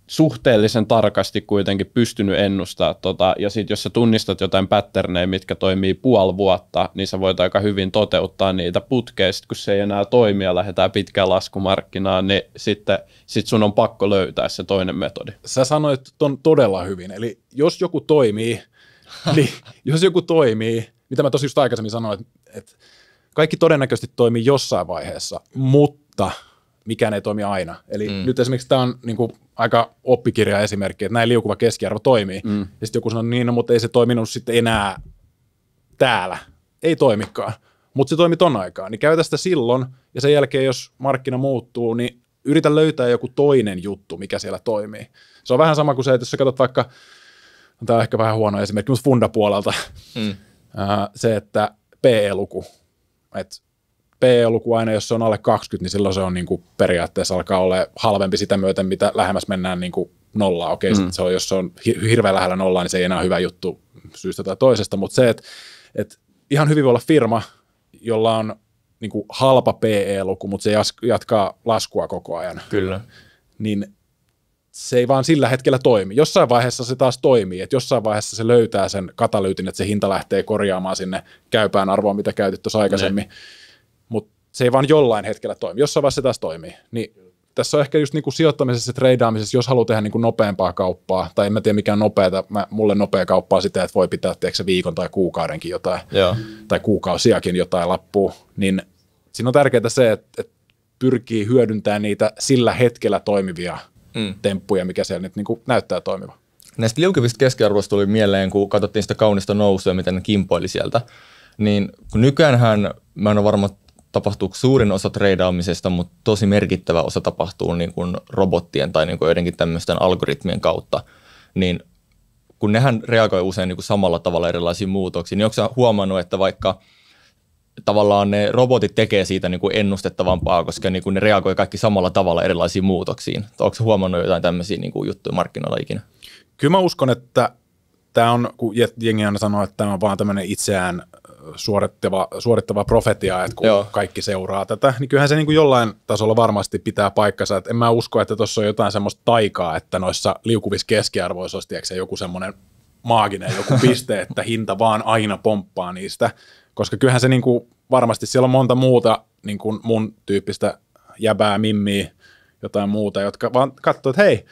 suhteellisen tarkasti kuitenkin pystynyt ennustaa. Tota, ja sitten jos sä tunnistat jotain patterneja, mitkä toimii puoli vuotta, niin sä voit aika hyvin toteuttaa niitä putkeista, kun se ei enää ja lähdetään pitkään laskumarkkinaan, niin sitten sit sun on pakko löytää se toinen metodi. Sä sanoit ton todella hyvin, eli jos joku toimii, [laughs] niin jos joku toimii, mitä mä tosi just aikaisemmin sanoin, että, että kaikki todennäköisesti toimii jossain vaiheessa, mutta – mikään ei toimi aina. Eli mm. nyt esimerkiksi tämä on niin kuin, aika oppikirja esimerkki, että näin liukuva keskiarvo toimii. Mm. Ja sitten joku sanoo, niin, no, mutta ei se toiminut sitten enää täällä. Ei toimikaan. Mutta se toimi ton aikaa. Niin käytä sitä silloin, ja sen jälkeen, jos markkina muuttuu, niin yritä löytää joku toinen juttu, mikä siellä toimii. Se on vähän sama kuin se, että jos sä katsot vaikka, no tämä on ehkä vähän huono esimerkki, mutta fundapuolelta, mm. se, että PE-luku, että pe lukuaine jos se on alle 20, niin silloin se on niin kuin periaatteessa alkaa olla halvempi sitä myöten, mitä lähemmäs mennään niin kuin nollaa. Okei, okay, mm. se on, jos se on hirveän lähellä nollaa, niin se ei enää ole hyvä juttu syystä tai toisesta, mutta se, että et ihan hyvin voi olla firma, jolla on niin kuin halpa PE-luku, mutta se jatkaa laskua koko ajan. Kyllä. Niin se ei vaan sillä hetkellä toimi. Jossain vaiheessa se taas toimii, että jossain vaiheessa se löytää sen katalyytin, että se hinta lähtee korjaamaan sinne käypään arvoa, mitä käytit tuossa aikaisemmin. Ne se ei vaan jollain hetkellä toimi. Jossain vaiheessa se taas toimii. Niin tässä on ehkä just niin kuin sijoittamisessa ja treidaamisessa, jos haluaa tehdä niin kuin nopeampaa kauppaa, tai en mä tiedä mikä on nopeata, mä, mulle nopea kauppaa sitä, että voi pitää tiedätkö, viikon tai kuukaudenkin jotain, Joo. tai kuukausiakin jotain lappua, niin siinä on tärkeää se, että, että pyrkii hyödyntämään niitä sillä hetkellä toimivia mm. temppuja, mikä siellä nyt niin kuin näyttää toimiva. Näistä liukuvista keskiarvoista tuli mieleen, kun katsottiin sitä kaunista nousua, miten ne kimpoili sieltä. Niin nykyäänhän, mä en ole varma tapahtuu suurin osa treidaamisesta, mutta tosi merkittävä osa tapahtuu niin kuin robottien tai niin kuin joidenkin tämmöisten algoritmien kautta, niin kun nehän reagoi usein niin kuin samalla tavalla erilaisiin muutoksiin, niin onko huomannut, että vaikka tavallaan ne robotit tekee siitä niin kuin ennustettavampaa, koska niin kuin ne reagoi kaikki samalla tavalla erilaisiin muutoksiin? Onko huomannut jotain tämmöisiä niin kuin juttuja markkinoilla ikinä? Kyllä mä uskon, että tämä on, kun jengi aina sanoo, että tämä on vaan tämmöinen itseään suorittava, suorittava profetia, että kun Joo. kaikki seuraa tätä, niin kyllähän se niin kuin jollain tasolla varmasti pitää paikkansa. Et en mä usko, että tuossa on jotain semmoista taikaa, että noissa liukuvissa keskiarvoissa olisi tiedätkö, joku semmoinen maaginen joku [laughs] piste, että hinta vaan aina pomppaa niistä, koska kyllähän se niin kuin, varmasti siellä on monta muuta niin kuin mun tyyppistä jäbää, mimmiä, jotain muuta, jotka vaan katsoo, että hei,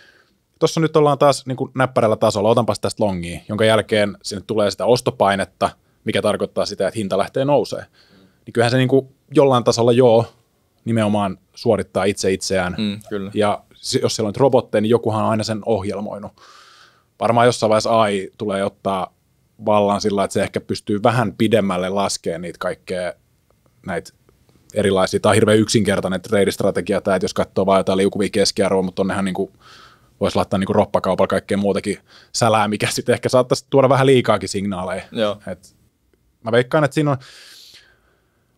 tuossa nyt ollaan taas niin kuin näppärällä tasolla, otanpas tästä longia, jonka jälkeen sinne tulee sitä ostopainetta – mikä tarkoittaa sitä, että hinta lähtee nousee. Niin kyllähän se niin kuin jollain tasolla joo, nimenomaan suorittaa itse itseään. Mm, kyllä. Ja jos siellä on robotteja, niin jokuhan on aina sen ohjelmoinut. Varmaan jossain vaiheessa AI tulee ottaa vallan sillä, että se ehkä pystyy vähän pidemmälle laskemaan niitä kaikkea näitä erilaisia. Tämä on hirveän yksinkertainen trade-strategia tämä, että jos katsoo vain jotain liukuvia keskiarvoa, mutta onnehan niin kuin, voisi laittaa niin roppakaupalla kaikkea muutakin sälää, mikä sitten ehkä saattaisi tuoda vähän liikaakin signaaleja. Joo. Et mä veikkaan, että siinä on,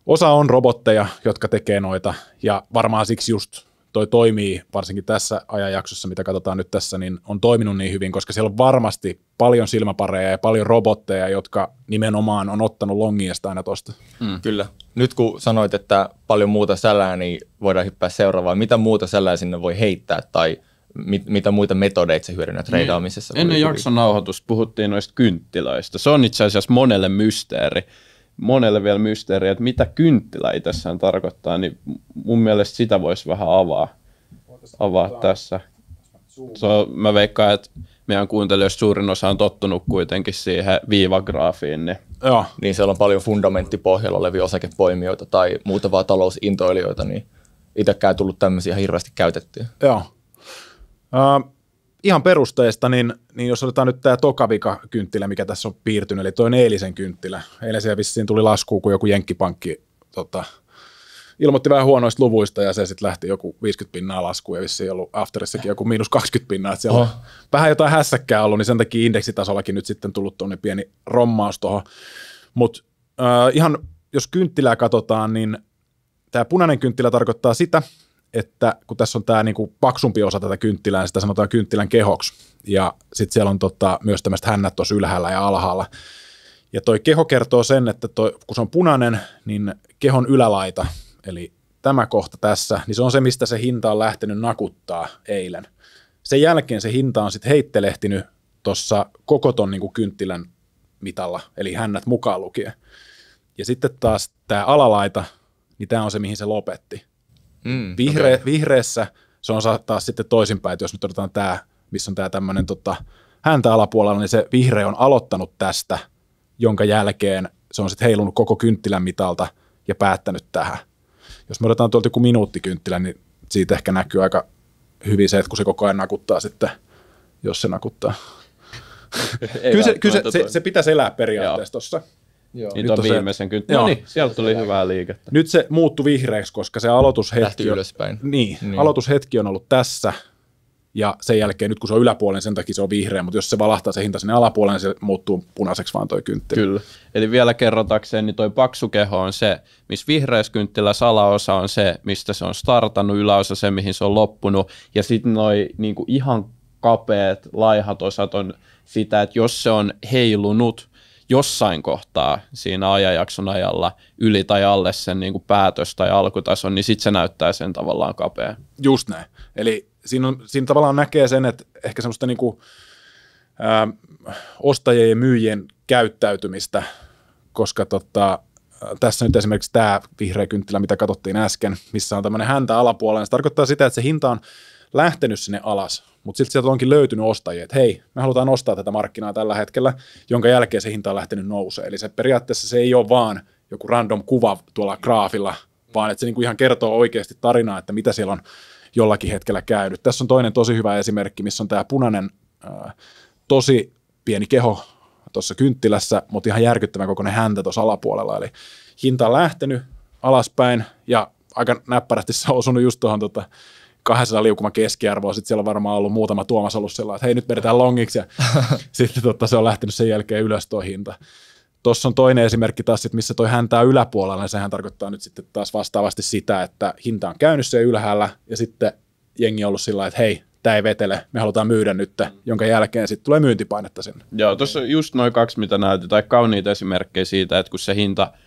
osa on robotteja, jotka tekee noita, ja varmaan siksi just toi toimii, varsinkin tässä ajanjaksossa, mitä katsotaan nyt tässä, niin on toiminut niin hyvin, koska siellä on varmasti paljon silmäpareja ja paljon robotteja, jotka nimenomaan on ottanut longiesta aina tuosta. Mm. Kyllä. Nyt kun sanoit, että paljon muuta sälää, niin voidaan hyppää seuraavaan. Mitä muuta sälää sinne voi heittää tai mit, mitä muita metodeita se hyödynnät niin. treidaamisessa? Ennen jakson nauhoitus puhuttiin noista kynttilöistä. Se on itse asiassa monelle mysteeri. Monelle vielä mysteeri, että mitä kynttilä itsessään tarkoittaa, niin mun mielestä sitä voisi vähän avaa, avaa tässä. So, mä veikkaan, että meidän kuuntelijoista suurin osa on tottunut kuitenkin siihen viivagraafiin. Niin, Joo. niin siellä on paljon fundamenttipohjalla olevia osakepoimijoita tai muuta vaan talousintoilijoita, niin itsekään tullut tämmöisiä hirveästi käytettyä. Joo ihan perusteista, niin, niin jos otetaan nyt tämä tokavika kynttilä, mikä tässä on piirtynyt, eli toinen eilisen kynttilä. Eilen se vissiin tuli lasku, kun joku jenkkipankki tota, ilmoitti vähän huonoista luvuista ja se sitten lähti joku 50 pinnaa lasku, ja vissiin ollut afterissakin joku miinus 20 pinnaa. Että siellä oh. on vähän jotain hässäkkää ollut, niin sen takia indeksitasollakin nyt sitten tullut tuonne pieni rommaus tuohon. Mutta äh, ihan jos kynttilää katsotaan, niin tämä punainen kynttilä tarkoittaa sitä, että kun tässä on tämä niinku paksumpi osa tätä kynttilää, niin sitä sanotaan kynttilän kehoksi, ja sitten siellä on tota, myös tämmöistä hännät tuossa ylhäällä ja alhaalla, ja toi keho kertoo sen, että toi, kun se on punainen, niin kehon ylälaita, eli tämä kohta tässä, niin se on se, mistä se hinta on lähtenyt nakuttaa eilen. Sen jälkeen se hinta on sitten heittelehtinyt tuossa koko ton niinku kynttilän mitalla, eli hännät mukaan lukien. Ja sitten taas tämä alalaita, niin tämä on se, mihin se lopetti. Mm, Vihre, okay. Vihreässä se on taas sitten toisinpäin, että jos nyt otetaan tämä, missä on tämä tämmöinen tota, häntä alapuolella, niin se vihreä on aloittanut tästä, jonka jälkeen se on sitten heilunut koko kynttilän mitalta ja päättänyt tähän. Jos me otetaan tuolta joku minuuttikynttilä, niin siitä ehkä näkyy aika hyvin se, että kun se koko ajan nakuttaa sitten, jos se nakuttaa. kyllä se, kyllä se, se, se pitäisi elää periaatteessa tuossa. Joo. Niin nyt on, viimeisen kynt. No niin, sieltä tuli se hyvää liikettä. Nyt se muuttui vihreäksi, koska se aloitushetki... On, niin, niin, aloitushetki on ollut tässä, ja sen jälkeen nyt kun se on yläpuolen, niin sen takia se on vihreä, mutta jos se valahtaa se hinta sinne alapuolelle, niin se muuttuu punaiseksi vaan toi kynttilä. Kyllä. Eli vielä kerrotakseen, niin toi paksu keho on se, missä vihreässä salaosa on se, mistä se on startannut, yläosa se, mihin se on loppunut, ja sitten noi niinku ihan kapeat, laihat osat on sitä, että jos se on heilunut, jossain kohtaa siinä ajanjakson ajalla yli tai alle sen niin kuin päätös tai alkutason, niin sitten se näyttää sen tavallaan kapea. Just näin. Eli siinä, on, siinä tavallaan näkee sen, että ehkä semmoista niin kuin, ää, ostajien ja myyjien käyttäytymistä, koska tota, tässä nyt esimerkiksi tämä vihreä kynttilä, mitä katsottiin äsken, missä on tämmöinen häntä alapuolella, niin se tarkoittaa sitä, että se hinta on lähtenyt sinne alas, mutta silti sieltä onkin löytynyt ostajia, että hei, me halutaan ostaa tätä markkinaa tällä hetkellä, jonka jälkeen se hinta on lähtenyt nousemaan. Eli se periaatteessa se ei ole vaan joku random kuva tuolla graafilla, vaan että se niinku ihan kertoo oikeasti tarinaa, että mitä siellä on jollakin hetkellä käynyt. Tässä on toinen tosi hyvä esimerkki, missä on tämä punainen, tosi pieni keho tuossa kynttilässä, mutta ihan järkyttävän kokoinen häntä tuossa alapuolella. Eli hinta on lähtenyt alaspäin ja aika näppärästi se on osunut just tuohon tota, 200 liukuma keskiarvoa, sitten siellä on varmaan ollut muutama Tuomas ollut sellainen, että hei nyt vedetään longiksi, ja [laughs] sitten totta, se on lähtenyt sen jälkeen ylös tuo hinta. Tuossa on toinen esimerkki taas, sit, missä toi häntää yläpuolella, niin sehän tarkoittaa nyt sitten taas vastaavasti sitä, että hinta on käynyt se ylhäällä, ja sitten jengi on ollut sillä että hei, tämä ei vetele, me halutaan myydä nyt, jonka jälkeen sitten tulee myyntipainetta sinne. Joo, tuossa on just noin kaksi, mitä näytit, tai kauniita esimerkkejä siitä, että kun se hinta –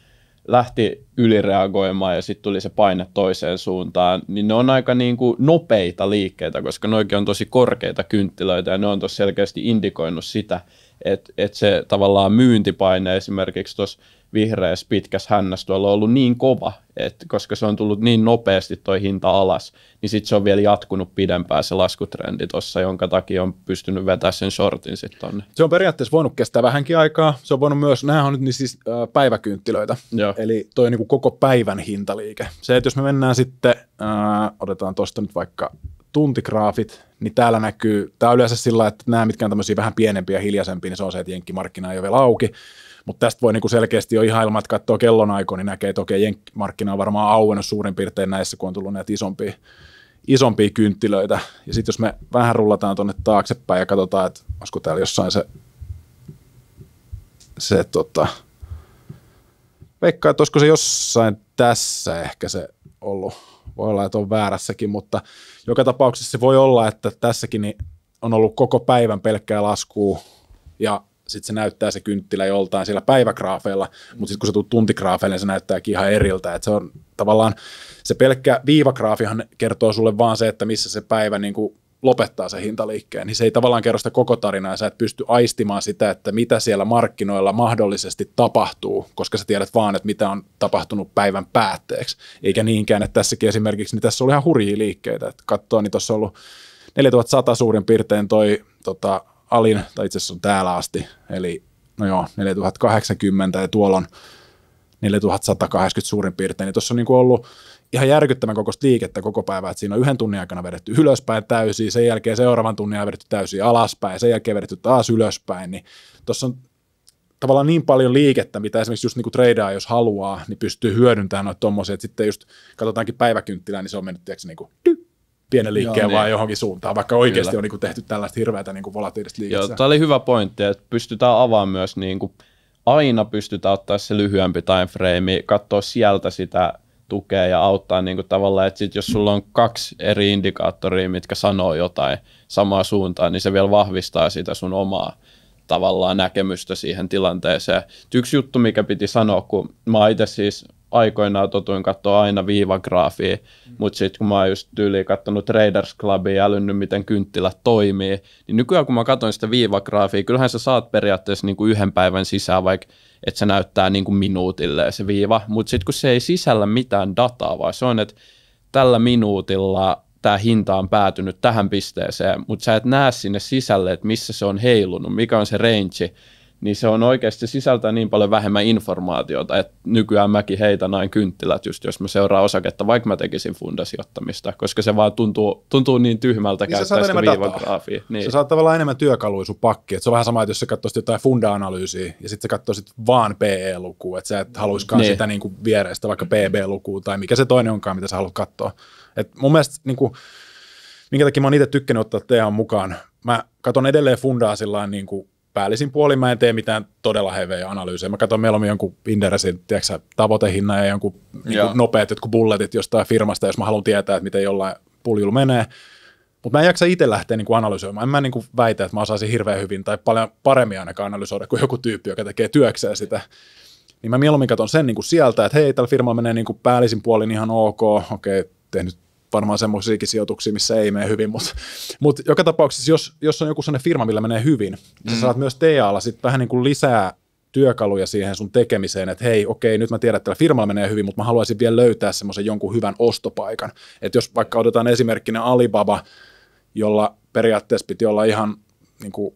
lähti ylireagoimaan ja sitten tuli se paine toiseen suuntaan, niin ne on aika niin kuin nopeita liikkeitä, koska noikin on tosi korkeita kynttilöitä ja ne on tosi selkeästi indikoinut sitä, että, että se tavallaan myyntipaine esimerkiksi tuossa vihreässä pitkässä hännässä tuolla on ollut niin kova, että koska se on tullut niin nopeasti toi hinta alas, niin sitten se on vielä jatkunut pidempään se laskutrendi tuossa, jonka takia on pystynyt vetämään sen shortin sitten tonne. Se on periaatteessa voinut kestää vähänkin aikaa. Se on voinut myös, nämä on nyt niin siis äh, päiväkynttilöitä, Joo. eli toi on niin koko päivän hintaliike. Se, että jos me mennään sitten, äh, otetaan tuosta nyt vaikka tuntigraafit, niin täällä näkyy, tämä on yleensä sillä, että nämä mitkä on tämmöisiä vähän pienempiä ja hiljaisempia, niin se on se, että jenkkimarkkina ei ole vielä auki, mutta tästä voi niinku selkeästi jo ihan ilman, että katsoo kellonaikoa, niin näkee, että okei, markkina on varmaan auennut suurin piirtein näissä, kun on tullut näitä isompia, isompia kynttilöitä. Ja sitten jos me vähän rullataan tuonne taaksepäin ja katsotaan, että olisiko täällä jossain se, se tota, veikkaa, että olisiko se jossain tässä ehkä se ollut. Voi olla, että on väärässäkin, mutta joka tapauksessa se voi olla, että tässäkin niin on ollut koko päivän pelkkää laskua ja sitten se näyttää se kynttilä joltain siellä päivägraafeilla, mutta sitten kun se tulee tuntigraafeille, niin se näyttääkin ihan eriltä. Et se on tavallaan, se pelkkä viivagraafihan kertoo sulle vaan se, että missä se päivä niin kuin lopettaa se hintaliikkeen, niin se ei tavallaan kerro sitä koko tarinaa, sä et pysty aistimaan sitä, että mitä siellä markkinoilla mahdollisesti tapahtuu, koska sä tiedät vaan, että mitä on tapahtunut päivän päätteeksi, eikä niinkään, että tässäkin esimerkiksi, niin tässä oli ihan hurjia liikkeitä, että katsoa, niin tuossa on ollut 4100 suurin piirtein toi tota, alin, tai itse asiassa on täällä asti, eli no joo, 4080 ja tuolla on 4180 suurin piirtein, niin tuossa on niin kuin ollut ihan järkyttävän kokoista liikettä koko päivä, että siinä on yhden tunnin aikana vedetty ylöspäin täysin, sen jälkeen seuraavan tunnin aikana vedetty täysin alaspäin, sen jälkeen vedetty taas ylöspäin, niin tuossa on tavallaan niin paljon liikettä, mitä esimerkiksi just niinku treidaa, jos haluaa, niin pystyy hyödyntämään noita tuommoisia, että sitten just katsotaankin päiväkynttilää, niin se on mennyt, tiedätkö, niinku dy, pienen liikkeen Joo, vaan niin. johonkin suuntaan, vaikka oikeasti Kyllä. on niin tehty tällaista hirveätä niin volatiilista liikettä. Joo, tämä oli hyvä pointti, että pystytään avaamaan myös niin kuin, aina pystytään ottaa se lyhyempi timeframe, katsoa sieltä sitä tukea ja auttaa niin kuin tavallaan, että sit jos sulla on kaksi eri indikaattoria, mitkä sanoo jotain samaa suuntaan, niin se vielä vahvistaa sitä sun omaa tavallaan näkemystä siihen tilanteeseen. Yksi juttu, mikä piti sanoa, kun mä itse siis aikoinaan totuin katsoa aina viivagraafia, mm. mutta sitten kun mä oon just tyyliin katsonut Raiders Clubia ja älynnyt, miten kynttilä toimii, niin nykyään kun mä katson sitä viivagraafia, kyllähän sä saat periaatteessa niinku yhden päivän sisään, vaikka että se näyttää niinku minuutille se viiva, mutta sitten kun se ei sisällä mitään dataa, vaan se on, että tällä minuutilla tämä hinta on päätynyt tähän pisteeseen, mutta sä et näe sinne sisälle, että missä se on heilunut, mikä on se range, niin se on oikeasti sisältää niin paljon vähemmän informaatiota, että nykyään mäkin heitän näin kynttilät just, jos mä seuraan osaketta, vaikka mä tekisin fundasijoittamista, koska se vaan tuntuu, tuntuu niin tyhmältä niin käyttää sitä viivagraafia. Niin. se saattaa tavallaan enemmän työkaluja sun pakki, että se on vähän sama, että jos sä katsoisit jotain funda-analyysiä ja sitten sä katsoisit vaan PE-lukua, että sä et haluaisikaan niin. sitä niin kuin viereistä vaikka PB-lukua tai mikä se toinen onkaan, mitä sä haluat katsoa. Et mun mielestä niin kuin, minkä takia mä oon itse tykkänyt ottaa teidän mukaan. Mä katson edelleen fundaa sillä niin kuin päällisin puolin mä en tee mitään todella heveä analyysejä. Mä katson mieluummin jonkun Inderesin tavoitehinnan ja jonkun niin kuin nopeat jotkut bulletit jostain firmasta, jos mä haluan tietää, että miten jollain puljulla menee. Mutta mä en jaksa itse lähteä kuin niinku analysoimaan. En mä kuin niinku väitä, että mä osaisin hirveän hyvin tai paljon paremmin ainakaan analysoida kuin joku tyyppi, joka tekee työkseen sitä. Niin mä mieluummin katson sen kuin niinku sieltä, että hei, tällä firmalla menee kuin päällisin puolin ihan ok, okei, okay, tehnyt varmaan semmoisiakin sijoituksia, missä ei mene hyvin, mutta mut joka tapauksessa, jos, jos on joku sellainen firma, millä menee hyvin, niin mm. sä saat myös TA-alla sitten vähän niin kuin lisää työkaluja siihen sun tekemiseen, että hei, okei, nyt mä tiedän, että tällä firmalla menee hyvin, mutta mä haluaisin vielä löytää semmoisen jonkun hyvän ostopaikan. Että jos vaikka otetaan esimerkkinä Alibaba, jolla periaatteessa piti olla ihan niin kuin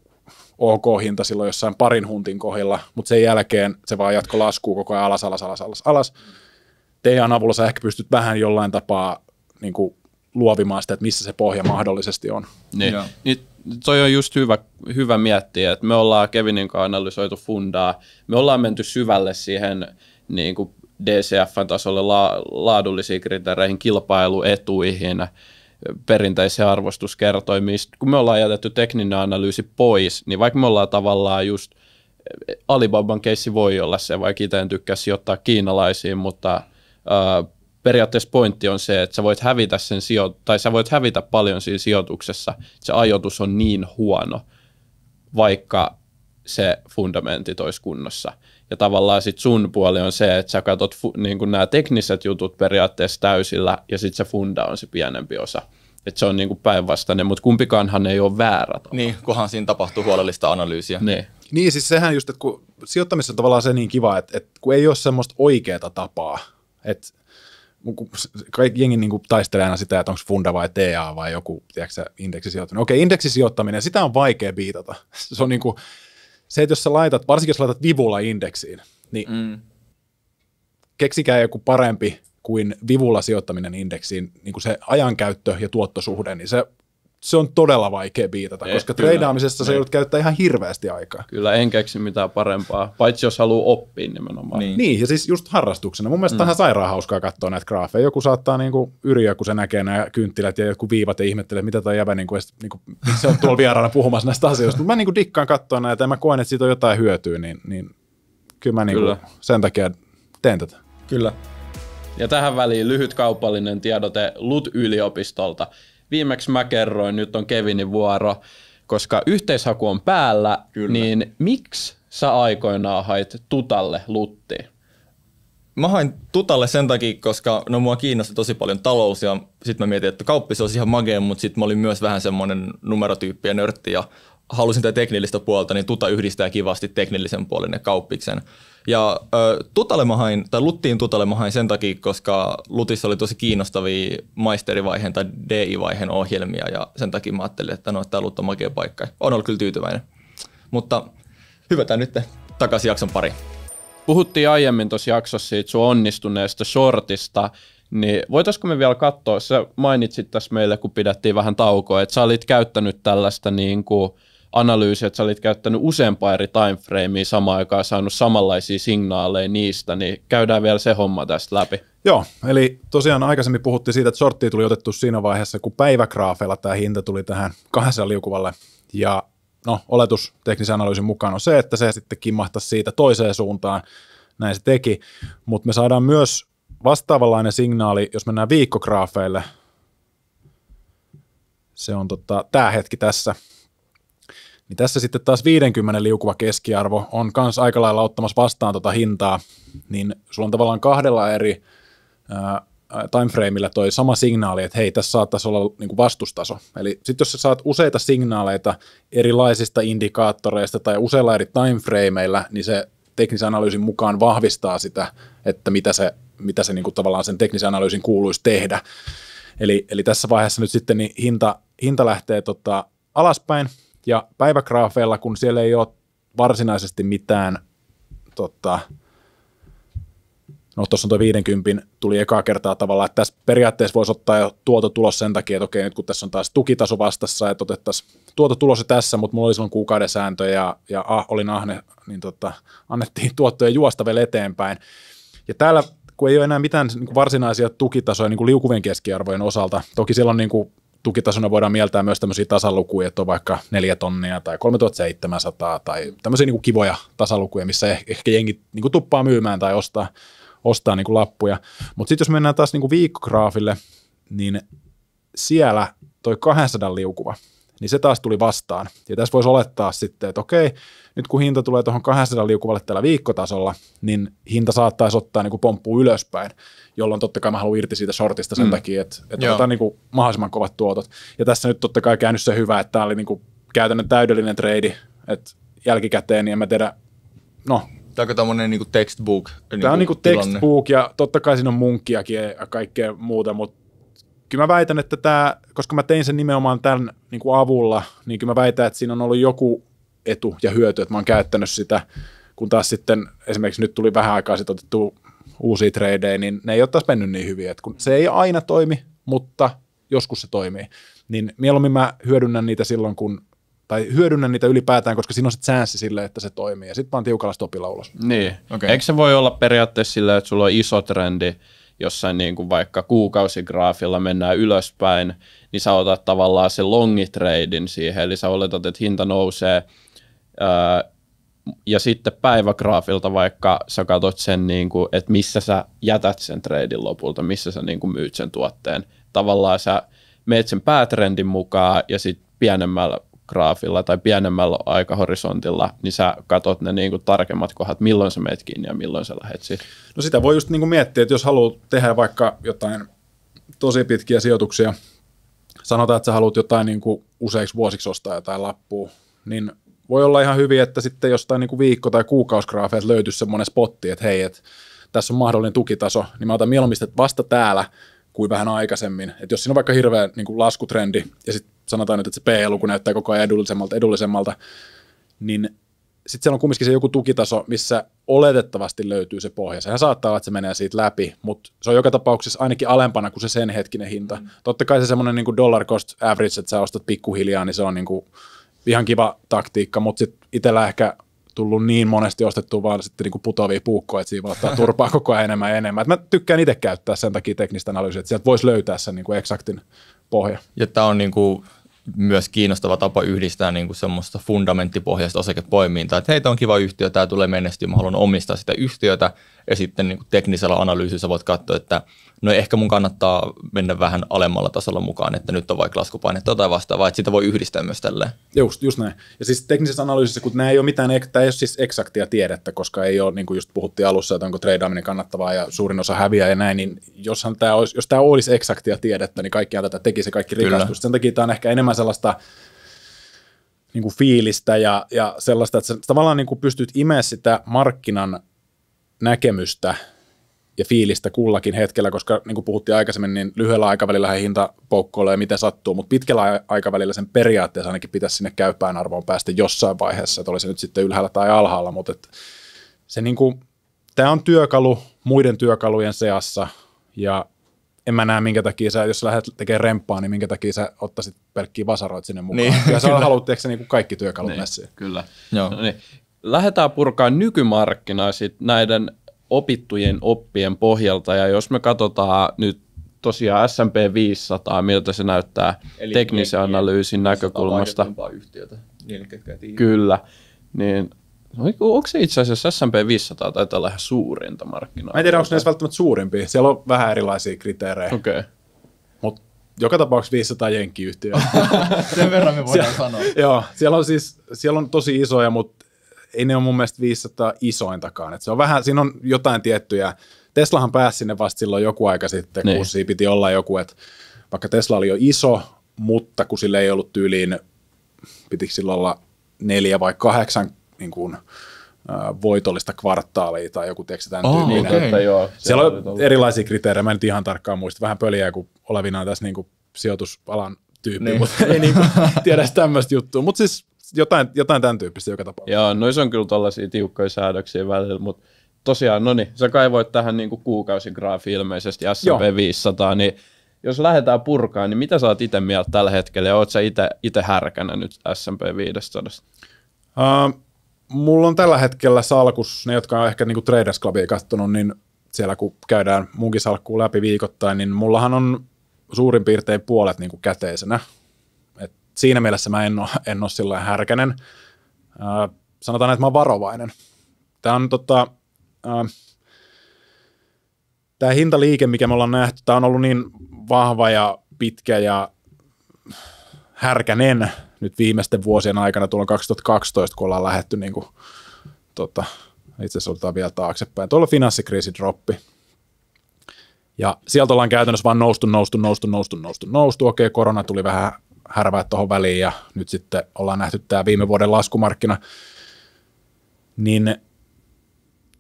ok hinta silloin jossain parin huntin kohdilla, mutta sen jälkeen se vaan jatko laskuu koko ajan alas, alas, alas, alas, alas. Teidän avulla sä ehkä pystyt vähän jollain tapaa niin kuin luovimaan sitä, että missä se pohja mahdollisesti on. Niin. Niin, toi on just hyvä, hyvä miettiä, että me ollaan Kevinin kanssa analysoitu fundaa, me ollaan menty syvälle siihen niin kuin DCF-tasolle la- laadullisiin kriteereihin, kilpailuetuihin, perinteisiä arvostuskertoimiin. Kun me ollaan jätetty tekninen analyysi pois, niin vaikka me ollaan tavallaan just Alibaban keissi voi olla se, vaikka itse en tykkää sijoittaa kiinalaisiin, mutta äh, periaatteessa pointti on se, että sä voit hävitä sen sijo- tai sä voit hävitä paljon siinä sijoituksessa, että se ajoitus on niin huono, vaikka se fundamentti olisi kunnossa. Ja tavallaan sit sun puoli on se, että sä katsot fu- niin nämä tekniset jutut periaatteessa täysillä ja sitten se funda on se pienempi osa. Että se on niin kuin päinvastainen, mutta kumpikaanhan ei ole väärä. Tapa. Niin, kunhan siinä tapahtuu huolellista analyysiä. Niin. niin, siis sehän just, että kun sijoittamisessa on tavallaan se niin kiva, että, että kun ei ole semmoista oikeaa tapaa, että kaikki jengi niin kuin taistelee aina sitä, että onko funda vai TA vai joku tiedätkö, indeksisijoittaminen. Okei, indeksisijoittaminen, sitä on vaikea viitata. [laughs] Se on niin kuin, se, että jos sä laitat, varsinkin jos laitat vivulla indeksiin, niin mm. keksikää joku parempi kuin vivulla sijoittaminen indeksiin, niin kuin se ajankäyttö ja tuottosuhde, niin se se on todella vaikea viitata, eh, koska treidaamisessa se niin. joudut käyttää ihan hirveästi aikaa. Kyllä, en keksi mitään parempaa, paitsi jos haluaa oppia nimenomaan. Niin, niin ja siis just harrastuksena. Mun mielestä mm. tähän sairaan hauskaa katsoa näitä graafeja. Joku saattaa niinku yriä, kun se näkee nämä kynttilät ja joku viivat ja ihmettelee, mitä toi jäbä niinku, edes, niinku, se on tuolla vieraana puhumassa näistä asioista. Mutta mä niinku dikkaan katsoa näitä ja mä koen, että siitä on jotain hyötyä, niin, niin kyllä mä niinku kyllä. sen takia teen tätä. Kyllä. Ja tähän väliin lyhyt kaupallinen tiedote LUT-yliopistolta viimeksi mä kerroin, nyt on Kevinin vuoro, koska yhteishaku on päällä, Kyllä. niin miksi sä aikoinaan hait tutalle lutti? Mä hain tutalle sen takia, koska no mua kiinnosti tosi paljon talous ja sit mä mietin, että se olisi ihan magea, mutta sit mä olin myös vähän semmoinen numerotyyppi ja nörtti ja halusin tätä teknillistä puolta, niin Tuta yhdistää kivasti teknillisen puolen ja kauppiksen. Ja Tutalle mä hain, tai Luttiin Tutalle mä hain sen takia, koska Lutissa oli tosi kiinnostavia maisterivaiheen tai DI-vaiheen ohjelmia ja sen takia mä ajattelin, että no, tämä Lut on makea paikka. On ollut kyllä tyytyväinen. Mutta hyvätään nyt takaisin jakson pari. Puhuttiin aiemmin tuossa jaksossa siitä sun onnistuneesta shortista, niin voitaisiko me vielä katsoa, sä mainitsit tässä meille, kun pidettiin vähän taukoa, että sä olit käyttänyt tällaista niin kuin – analyysi, että sä olit käyttänyt useampaa eri timeframea samaan aikaan saanut samanlaisia signaaleja niistä, niin käydään vielä se homma tästä läpi. Joo, eli tosiaan aikaisemmin puhuttiin siitä, että sorttia tuli otettu siinä vaiheessa, kun päiväkraafeilla tämä hinta tuli tähän kahdessa liukuvalle. Ja no, oletus teknisen analyysin mukaan on se, että se sitten kimmahtaisi siitä toiseen suuntaan. Näin se teki, mutta me saadaan myös vastaavanlainen signaali, jos mennään viikkograafeille. Se on tota, tämä hetki tässä, niin tässä sitten taas 50 liukuva keskiarvo on kans aika lailla ottamassa vastaan tuota hintaa, niin sulla on tavallaan kahdella eri timeframeilla timeframeillä toi sama signaali, että hei, tässä saattaisi olla niin kuin vastustaso. Eli sitten jos sä saat useita signaaleita erilaisista indikaattoreista tai useilla eri timeframeillä, niin se teknisen analyysin mukaan vahvistaa sitä, että mitä se, mitä se niin kuin tavallaan sen teknisen analyysin kuuluisi tehdä. Eli, eli tässä vaiheessa nyt sitten niin hinta, hinta lähtee tota alaspäin, ja päivägraafeilla, kun siellä ei ole varsinaisesti mitään, tota, no tuossa on tuo 50 tuli ekaa kertaa tavallaan, että tässä periaatteessa voisi ottaa jo tulos sen takia, että okei, nyt kun tässä on taas tukitaso vastassa, että otettaisiin tuototulos jo tässä, mutta mulla oli silloin kuukauden sääntö ja, ja ah, olin ahne, niin tota, annettiin [laughs] tuottoja juosta vielä eteenpäin. Ja täällä kun ei ole enää mitään niin kuin varsinaisia tukitasoja niin kuin liukuvien keskiarvojen osalta. Toki siellä on niin kuin tukitasona voidaan mieltää myös tämmöisiä tasalukuja, että on vaikka 4 tonnia tai 3700 tai tämmöisiä niin kuin kivoja tasalukuja, missä eh-, ehkä jengi niin kuin tuppaa myymään tai ostaa, ostaa niin kuin lappuja. Mutta sitten jos mennään taas niin kuin viikkograafille, niin siellä toi 200 liukuva – niin se taas tuli vastaan. Ja tässä voisi olettaa sitten, että okei, nyt kun hinta tulee tuohon 200 liukuvalle tällä viikkotasolla, niin hinta saattaisi ottaa niin kuin pomppuu ylöspäin, jolloin totta kai mä haluan irti siitä shortista sen mm. takia, että, että otetaan niin kuin mahdollisimman kovat tuotot. Ja tässä nyt totta kai käynyt se hyvä, että tämä oli niin kuin käytännön täydellinen trade, että jälkikäteen, niin en mä tiedä, no Tämä niinku on tämmöinen niinku niin textbook. Niin Tämä on niin kuin textbook ja totta kai siinä on munkkiakin ja kaikkea muuta, mutta kyllä mä väitän, että tämä, koska mä tein sen nimenomaan tämän niin kuin avulla, niin kyllä mä väitän, että siinä on ollut joku etu ja hyöty, että mä oon käyttänyt sitä, kun taas sitten esimerkiksi nyt tuli vähän aikaa sitten otettu uusia tradeja, niin ne ei ole taas mennyt niin hyviä, että kun se ei aina toimi, mutta joskus se toimii, niin mieluummin mä hyödynnän niitä silloin, kun tai hyödynnän niitä ylipäätään, koska siinä on se chanssi sille, että se toimii, ja sitten vaan tiukalla stopilla ulos. Niin, okay. eikö se voi olla periaatteessa sillä, että sulla on iso trendi, jossain niin kuin vaikka kuukausigraafilla mennään ylöspäin, niin sä otat tavallaan se longitreidin siihen, eli sä oletat, että hinta nousee, ja sitten päivägraafilta vaikka sä katsot sen, niin kuin, että missä sä jätät sen treidin lopulta, missä sä niin kuin myyt sen tuotteen. Tavallaan sä meet sen päätrendin mukaan ja sitten pienemmällä graafilla tai pienemmällä aikahorisontilla, niin sä katot ne niin kuin tarkemmat kohdat, milloin sä meet kiinni ja milloin sä lähet siihen. No sitä voi just niin kuin miettiä, että jos haluat tehdä vaikka jotain tosi pitkiä sijoituksia, sanotaan, että sä haluat jotain niin kuin useiksi vuosiksi ostaa jotain lappua, niin voi olla ihan hyvin, että sitten jostain niin kuin viikko- tai kuukausgraafeet löytyisi semmoinen spotti, että hei, että tässä on mahdollinen tukitaso, niin mä otan mieluummin vasta täällä kuin vähän aikaisemmin. Et jos siinä on vaikka hirveä niin kuin laskutrendi ja sitten sanotaan nyt, että se P-luku näyttää koko ajan edullisemmalta, edullisemmalta, niin sitten siellä on kumminkin se joku tukitaso, missä oletettavasti löytyy se pohja. Sehän saattaa olla, että se menee siitä läpi, mutta se on joka tapauksessa ainakin alempana kuin se sen hetkinen hinta. Mm. Totta kai se semmoinen niin dollar cost average, että sä ostat pikkuhiljaa, niin se on niin kuin ihan kiva taktiikka, mutta sitten itsellä ehkä tullut niin monesti ostettu vaan sitten niin putoavia puukkoja, että siinä ottaa turpaa koko ajan enemmän ja enemmän. Et mä tykkään itse käyttää sen takia teknistä analyysiä, että sieltä voisi löytää sen niin kuin eksaktin pohja. Ja tämä on niin kuin myös kiinnostava tapa yhdistää niin kuin semmoista fundamenttipohjaista osakepoimintaa, että hei, tämä on kiva yhtiö, tämä tulee menestyä, mä haluan omistaa sitä yhtiötä, ja sitten niin kuin teknisellä analyysissä voit katsoa, että no ehkä mun kannattaa mennä vähän alemmalla tasolla mukaan, että nyt on vaikka laskupainetta tai vastaavaa, että sitä voi yhdistää myös tälleen. Just, just näin. Ja siis teknisessä analyysissä, kun nämä ei ole mitään, tämä ei ole siis eksaktia tiedettä, koska ei ole, niin kuin just puhuttiin alussa, että onko treidaaminen kannattavaa ja suurin osa häviää ja näin, niin joshan tämä olisi, jos tämä olisi eksaktia tiedettä, niin kaikkiaan tätä tekisi kaikki rikastus. Sen takia tämä on ehkä enemmän enemmän sellaista niin kuin fiilistä ja, ja sellaista, että sä tavallaan niin kuin pystyt imeä sitä markkinan näkemystä ja fiilistä kullakin hetkellä, koska niin kuin puhuttiin aikaisemmin, niin lyhyellä aikavälillä he hinta poukkoilee, miten sattuu, mutta pitkällä aikavälillä sen periaatteessa ainakin pitäisi sinne käypään arvoon päästä jossain vaiheessa, että oli se nyt sitten ylhäällä tai alhaalla, mutta että se niin kuin, tämä on työkalu muiden työkalujen seassa ja en mä näe minkä takia sä, jos sä lähdet tekemään remppaa, niin minkä takia sä ottaisit pelkkiä vasaroit sinne mukaan. Niin, ja sä haluat tehdä niin kuin kaikki työkalut niin, messiin. Kyllä. Joo. No niin. Lähdetään purkaa nykymarkkinaa sit näiden opittujen oppien pohjalta, ja jos me katsotaan nyt tosiaan S&P 500, miltä se näyttää Eli teknisen analyysin näkökulmasta. Yhtiötä, niille, Kyllä, niin No, onko se itse asiassa S&P 500 taitaa olla ihan suurinta markkinaa? Mä en tiedä, onko ne edes välttämättä suurimpi. Siellä on vähän erilaisia kriteerejä. Okei. Okay. Mutta joka tapauksessa 500 jenkkiyhtiöä. [laughs] Sen verran me voidaan siellä, sanoa. Joo, siellä on siis siellä on tosi isoja, mutta ei ne ole mun mielestä 500 isointakaan. Et se on vähän, siinä on jotain tiettyjä. Teslahan pääsi sinne vasta silloin joku aika sitten, niin. kun siinä piti olla joku, että vaikka Tesla oli jo iso, mutta kun sille ei ollut tyyliin, pitikö sillä olla neljä vai kahdeksan niin kuin, voitollista kvartaalia tai joku teksti tämän oh, tyyppinen. Okay. Että joo, Siellä on erilaisia kriteerejä, mä en nyt ihan tarkkaan muista, vähän pöliä kuin olevinaan tässä niin kuin sijoitusalan tyyppi, niin. mutta ei niin kuin [laughs] tiedä tämmöistä juttua. Mutta siis jotain, jotain tämän tyyppistä joka tapauksessa. Joo, no on kyllä tällaisia tiukkoja säädöksiä välillä, mutta tosiaan, no niin, sä kaivoit tähän niin kuukausigraafi ilmeisesti S&P 500, niin jos lähdetään purkaan, niin mitä sä oot itse mieltä tällä hetkellä ja oot sä itse härkänä nyt S&P 500? Uh, mulla on tällä hetkellä salkus, ne jotka on ehkä niinku Traders Clubia kattonut, niin siellä kun käydään munkin salkkuun läpi viikoittain, niin mullahan on suurin piirtein puolet niinku käteisenä. Et siinä mielessä mä en ole, en ole sillä härkänen. Äh, sanotaan, että mä oon varovainen. Tämä on tota, äh, tämä hintaliike, mikä me ollaan nähty, tämä on ollut niin vahva ja pitkä ja härkänen nyt viimeisten vuosien aikana, tuolla 2012, kun ollaan lähetty niin kuin, tota, itse asiassa otetaan vielä taaksepäin, tuolla finanssikriisidroppi. Ja sieltä ollaan käytännössä vaan noustu, noustu, noustu, noustu, noustu, noustu. Okei, korona tuli vähän härvää tuohon väliin ja nyt sitten ollaan nähty tämä viime vuoden laskumarkkina. Niin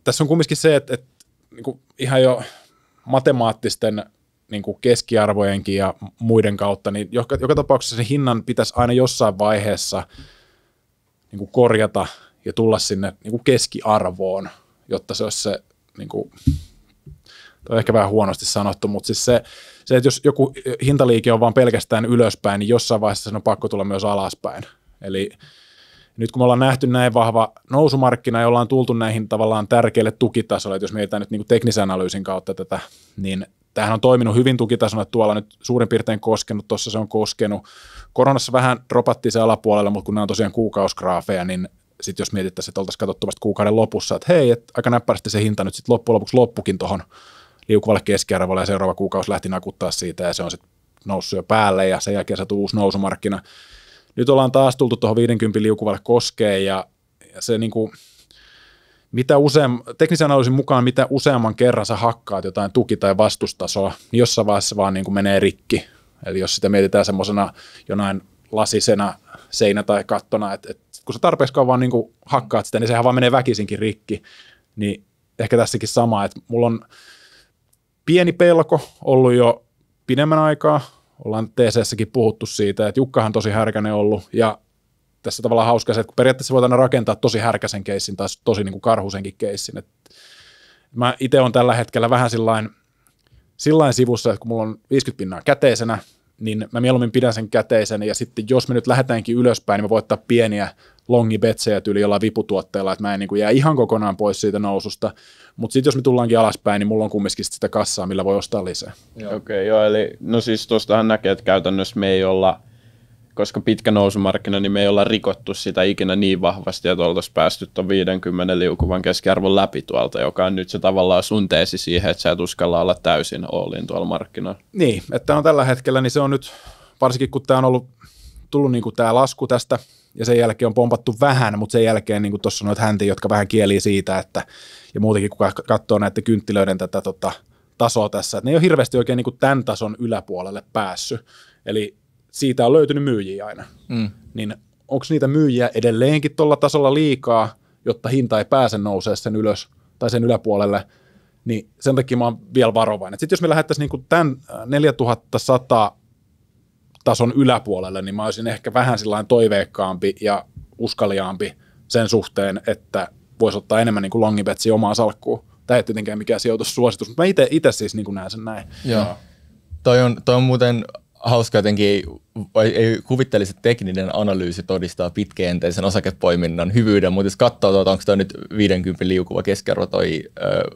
tässä on kumminkin se, että, että niin ihan jo matemaattisten – niin kuin keskiarvojenkin ja muiden kautta, niin joka, joka tapauksessa se hinnan pitäisi aina jossain vaiheessa niin kuin korjata ja tulla sinne niin kuin keskiarvoon, jotta se olisi se, niin kuin, toi ehkä vähän huonosti sanottu, mutta siis se, se, että jos joku hintaliike on vaan pelkästään ylöspäin, niin jossain vaiheessa sen on pakko tulla myös alaspäin. Eli nyt kun me ollaan nähty näin vahva nousumarkkina ja ollaan tultu näihin tavallaan tärkeille tukitasoille, että jos mietitään nyt niin teknisen analyysin kautta tätä, niin tämähän on toiminut hyvin tukitasona tuolla nyt suurin piirtein koskenut, tuossa se on koskenut. Koronassa vähän dropatti se alapuolella, mutta kun nämä on tosiaan kuukausgraafeja, niin sitten jos mietittäisiin, että oltaisiin katsottu vasta kuukauden lopussa, että hei, että aika näppärästi se hinta nyt sitten loppujen lopuksi loppukin tuohon liukuvalle keskiarvolle ja seuraava kuukausi lähti nakuttaa siitä ja se on sitten noussut jo päälle ja sen jälkeen saatu uusi nousumarkkina. Nyt ollaan taas tultu tuohon 50 liukuvalle koskeen ja, ja se niin kuin – mitä useam, teknisen analyysin mukaan mitä useamman kerran sä hakkaat jotain tuki- tai vastustasoa, niin jossain vaiheessa vaan niin kuin menee rikki. Eli jos sitä mietitään semmoisena jonain lasisena seinä tai kattona, että, että kun sä tarpeeksi kauan niin kuin hakkaat sitä, niin sehän vaan menee väkisinkin rikki. Niin ehkä tässäkin sama, että mulla on pieni pelko ollut jo pidemmän aikaa. Ollaan TCSkin puhuttu siitä, että Jukkahan tosi härkänen ollut ja tässä tavallaan hauska se, että kun periaatteessa voit aina rakentaa tosi härkäsen keissin tai tosi niin kuin karhusenkin keissin. Et mä itse on tällä hetkellä vähän sillain, sillain sivussa, että kun mulla on 50 pinnaa käteisenä, niin mä mieluummin pidän sen käteisen ja sitten jos me nyt lähdetäänkin ylöspäin, niin mä voin ottaa pieniä longi betsejä tyyli jollain viputuotteella, että mä en niin kuin jää ihan kokonaan pois siitä noususta, mutta sitten jos me tullaankin alaspäin, niin mulla on kumminkin sitä kassaa, millä voi ostaa lisää. Okei, okay, joo, eli no siis tuostahan näkee, että käytännössä me ei olla – koska pitkä nousumarkkina, niin me ei olla rikottu sitä ikinä niin vahvasti, että oltaisiin päästy tuon 50 liukuvan keskiarvon läpi tuolta, joka on nyt se tavallaan sun teesi siihen, että sä et uskalla olla täysin olin tuolla markkinoilla. Niin, että on tällä hetkellä, niin se on nyt, varsinkin kun tämä on ollut, tullut niin kuin tämä lasku tästä, ja sen jälkeen on pompattu vähän, mutta sen jälkeen niin kuin tuossa on noita häntiä, jotka vähän kieli siitä, että, ja muutenkin kun katsoo näiden kynttilöiden tätä tota, tasoa tässä, että ne ei ole hirveästi oikein niin kuin tämän tason yläpuolelle päässyt. Eli siitä on löytynyt myyjiä aina. Mm. Niin onko niitä myyjiä edelleenkin tuolla tasolla liikaa, jotta hinta ei pääse nousemaan sen ylös tai sen yläpuolelle, niin sen takia mä oon vielä varovainen. Sitten jos me lähdettäisiin niinku tämän 4100 tason yläpuolelle, niin mä olisin ehkä vähän sillain toiveikkaampi ja uskaliaampi sen suhteen, että voisi ottaa enemmän niin longibetsiä omaa salkkuun. Tämä ei tietenkään mikään sijoitussuositus, mutta mä itse siis niin näen sen näin. Joo. Toi on, toi on muuten hauska jotenkin, ei kuvittelisi, että tekninen analyysi todistaa pitkäjänteisen osakepoiminnan hyvyyden, mutta jos katsoo, että tuota, onko tämä nyt 50 liukuva keskiarvo toi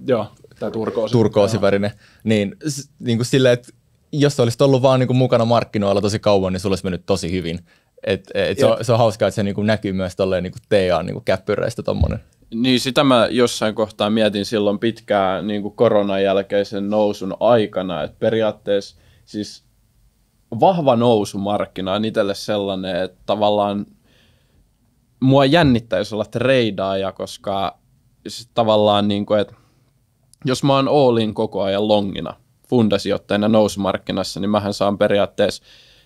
Joo, tää turkoosi. turkoosivärinen, niin, niin kuin sille, että jos olisit ollut vaan niin kuin mukana markkinoilla tosi kauan, niin sulla olisi mennyt tosi hyvin. Et, et se, on, se on hauskaa, että se niin kuin näkyy myös tolleen niin kuin TA niin kuin käppyreistä tuommoinen. Niin sitä mä jossain kohtaa mietin silloin pitkään niin kuin koronan jälkeisen nousun aikana, että periaatteessa siis – vahva nousumarkkina on itselle sellainen, että tavallaan mua jännittäisi olla treidaaja, koska tavallaan niin kuin, että jos mä oon Oolin koko ajan longina, fundasijoittajana nousumarkkinassa, niin mähän saan periaatteessa,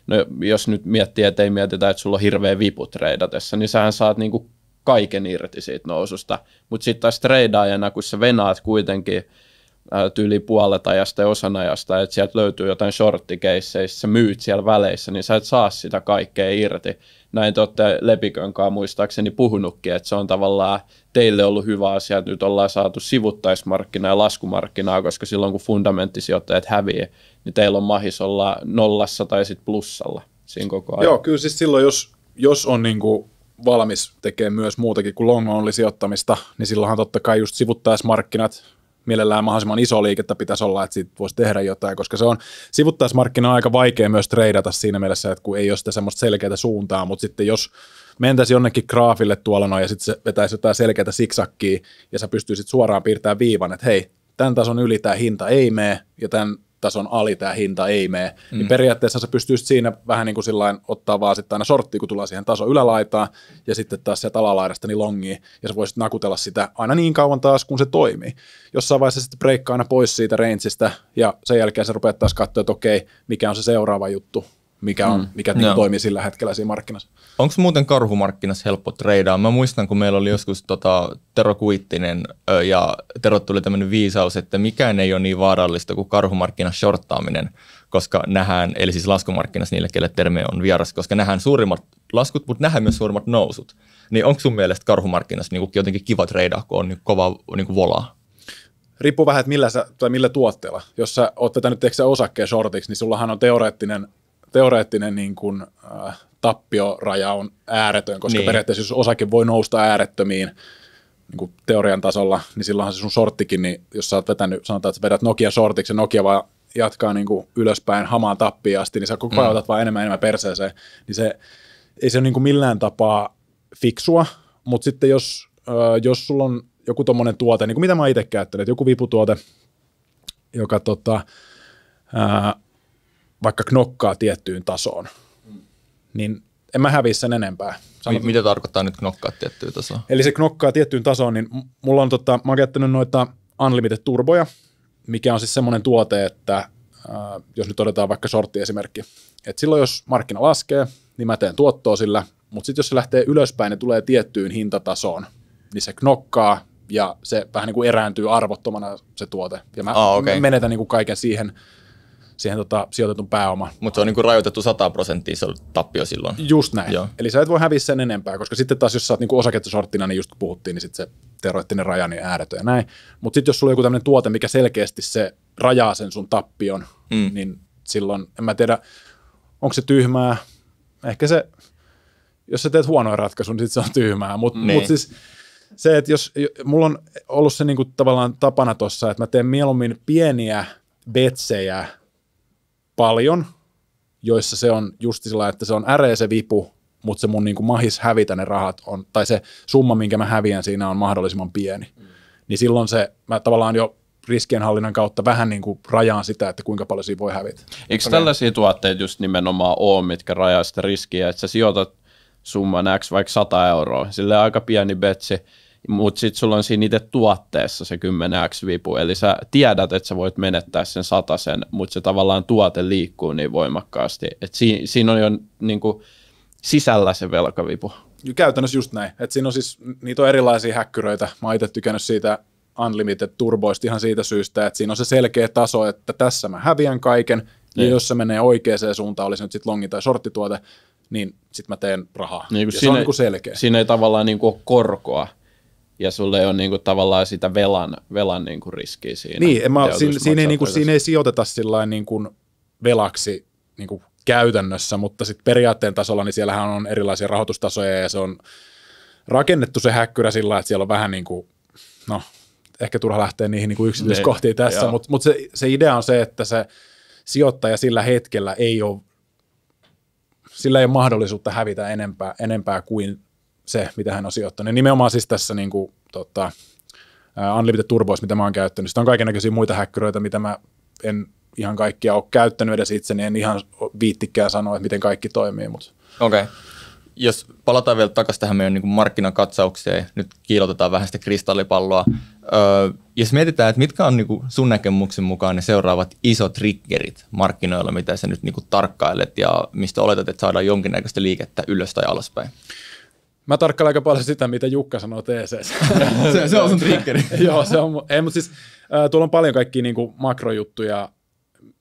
no jos nyt miettii, että ei mietitä, että sulla on hirveä vipu treidatessa, niin sähän saat niin kuin kaiken irti siitä noususta. Mutta sitten taas treidaajana, kun sä venaat kuitenkin – tyyli puolet ajasta ja osan ajasta, että sieltä löytyy jotain shorttikeisseissä, sä myyt siellä väleissä, niin sä et saa sitä kaikkea irti. Näin te olette Lepikön kanssa muistaakseni puhunutkin, että se on tavallaan teille ollut hyvä asia, että nyt ollaan saatu sivuttaismarkkinaa ja laskumarkkinaa, koska silloin kun fundamenttisijoittajat häviää, niin teillä on mahis olla nollassa tai sitten plussalla siinä koko ajan. Joo, kyllä siis silloin, jos, jos on niin kuin valmis tekemään myös muutakin kuin long only sijoittamista, niin silloinhan totta kai just sivuttaismarkkinat, mielellään mahdollisimman iso liikettä pitäisi olla, että siitä voisi tehdä jotain, koska se on sivuttaismarkkina aika vaikea myös treidata siinä mielessä, että kun ei ole sitä semmoista selkeää suuntaa, mutta sitten jos mentäisi jonnekin graafille tuolla noin ja sitten se vetäisi jotain selkeää siksakkiä ja sä pystyisit suoraan piirtämään viivan, että hei, tämän tason yli tämä hinta ei mene ja tämän tason ali tämä hinta ei mene, niin mm. niin periaatteessa sä pystyisit siinä vähän niin kuin sillain ottaa vaan sitten aina sorttia, kun tulee siihen taso ylälaitaan, ja sitten taas sieltä alalaidasta niin longiin, ja sä voisit nakutella sitä aina niin kauan taas, kun se toimii. Jossain vaiheessa sitten breikkaa aina pois siitä rangeista, ja sen jälkeen sä rupeat taas katsoa, että okei, mikä on se seuraava juttu, mikä, on, mm. mikä no. toimii sillä hetkellä siinä markkinassa. Onko muuten karhumarkkinassa helppo treidaa? Mä muistan, kun meillä oli joskus tota, Tero Kuittinen ja Tero tuli tämmöinen viisaus, että mikään ei ole niin vaarallista kuin karhumarkkinan shorttaaminen, koska nähdään, eli siis laskumarkkinassa niille, kelle termi on vieras, koska nähdään suurimmat laskut, mutta nähdään myös suurimmat nousut. Niin onko sun mielestä karhumarkkinassa niin jotenkin kiva treidaa, kun on niin kova niin volaa? riippuu vähän, että millä, sä, tai millä tuotteella. Jos sä oot vetänyt osakkeen shortiksi, niin sullahan on teoreettinen teoreettinen niin kuin, äh, tappioraja on ääretön, koska niin. periaatteessa jos osake voi nousta äärettömiin niin kuin teorian tasolla, niin silloinhan se sun sorttikin, niin jos sä oot vetänyt, sanotaan, että sä vedät Nokia sortiksi ja Nokia vaan jatkaa niin kuin ylöspäin hamaan tappiin asti, niin sä koko ajan mm. otat vaan enemmän enemmän perseeseen, niin se ei se ole niin kuin millään tapaa fiksua, mutta sitten jos, äh, jos sulla on joku tuommoinen tuote, niin kuin mitä mä itse käyttänyt, joku viputuote, joka tota, äh, vaikka knokkaa tiettyyn tasoon, niin en mä häviä sen enempää. Sanotaan. Mitä tarkoittaa nyt knokkaa tiettyyn tasoon? Eli se knokkaa tiettyyn tasoon, niin mulla on tota, mä oon noita Unlimited Turboja, mikä on siis semmoinen tuote, että äh, jos nyt otetaan vaikka shortti esimerkki, että silloin jos markkina laskee, niin mä teen tuottoa sillä, mutta sitten jos se lähtee ylöspäin ja niin tulee tiettyyn hintatasoon, niin se knokkaa ja se vähän niin kuin erääntyy arvottomana se tuote. Ja mä, oh, okay. mä menetän niin kuin kaiken siihen siihen tota, sijoitetun pääomaan. Mutta se on niinku rajoitettu 100 prosenttia se tappio silloin. Just näin. Joo. Eli sä et voi häviä sen enempää, koska sitten taas jos sä oot niinku osakesorttina, niin just kun puhuttiin, niin sitten se teroittinen raja niin ääretön ja näin. Mutta sitten jos sulla on joku tämmöinen tuote, mikä selkeästi se rajaa sen sun tappion, mm. niin silloin, en mä tiedä, onko se tyhmää. Ehkä se, jos sä teet huonoja ratkaisun, niin sit se on tyhmää. Mutta niin. mut siis se, että jos, mulla on ollut se niinku tavallaan tapana tuossa, että mä teen mieluummin pieniä betsejä, paljon, joissa se on just sillä, että se on äreä se vipu, mutta se mun niin kuin mahis hävitä ne rahat on, tai se summa, minkä mä häviän siinä on mahdollisimman pieni. Mm. Niin silloin se, mä tavallaan jo riskienhallinnan kautta vähän niin kuin rajaan sitä, että kuinka paljon siinä voi hävitä. Eikö Todella. tällaisia tuotteita just nimenomaan ole, mitkä rajaa sitä riskiä, että sä sijoitat summan X vaikka 100 euroa, sille aika pieni betsi, mutta sitten sulla on siinä itse tuotteessa se 10x vipu, eli sä tiedät, että sä voit menettää sen sen, mutta se tavallaan tuote liikkuu niin voimakkaasti, että si- siinä on jo niinku sisällä se velkavipu. Käytännössä just näin, että siinä on siis, niitä on erilaisia häkkyröitä, mä oon itse tykännyt siitä Unlimited Turboista ihan siitä syystä, että siinä on se selkeä taso, että tässä mä häviän kaiken, niin. ja jos se menee oikeaan suuntaan, olisi nyt sitten longi tai sorttituote, niin sitten mä teen rahaa. Niin, ja siinä, se on niin selkeä. Siinä ei tavallaan niin kuin ole korkoa, ja sulle ei ole kuin niinku tavallaan sitä velan, velan kuin, niinku riskiä siinä. Niin, mä, siinä, siinä, ei, kuin, niinku- siinä ei sijoiteta niin kuin, velaksi kuin käytännössä, mutta sitten periaatteen tasolla, niin siellähän on erilaisia rahoitustasoja ja se on rakennettu se häkkyrä sillä, että siellä on vähän niin kuin, no ehkä turha lähteä niihin niin kuin yksityiskohtiin ne, tässä, mutta, mut se, se idea on se, että se sijoittaja sillä hetkellä ei ole, sillä ei ole mahdollisuutta hävitä enempää, enempää kuin se, mitä hän on sijoittanut. Nimenomaan siis tässä niin kuin, tota, Unlimited Turboissa, mitä mä oon käyttänyt. Sitten on kaiken näköisiä muita häkkyröitä, mitä mä en ihan kaikkia ole käyttänyt edes itse, niin en ihan viittikään sanoa, että miten kaikki toimii. Mutta. Okei. Okay. Jos palataan vielä takaisin tähän meidän niin markkinakatsaukseen, nyt kiilotetaan vähän sitä kristallipalloa. Öö, jos mietitään, että mitkä on niin kuin sun näkemyksen mukaan ne seuraavat isot triggerit markkinoilla, mitä sä nyt niin kuin tarkkailet ja mistä oletat, että saadaan jonkinnäköistä liikettä ylös tai alaspäin? Mä tarkkailen aika paljon sitä, mitä Jukka sanoo TC. [laughs] se, se on sun triggeri. [laughs] Joo, se on, ei, mutta siis äh, tuolla on paljon kaikkia niin kuin makrojuttuja,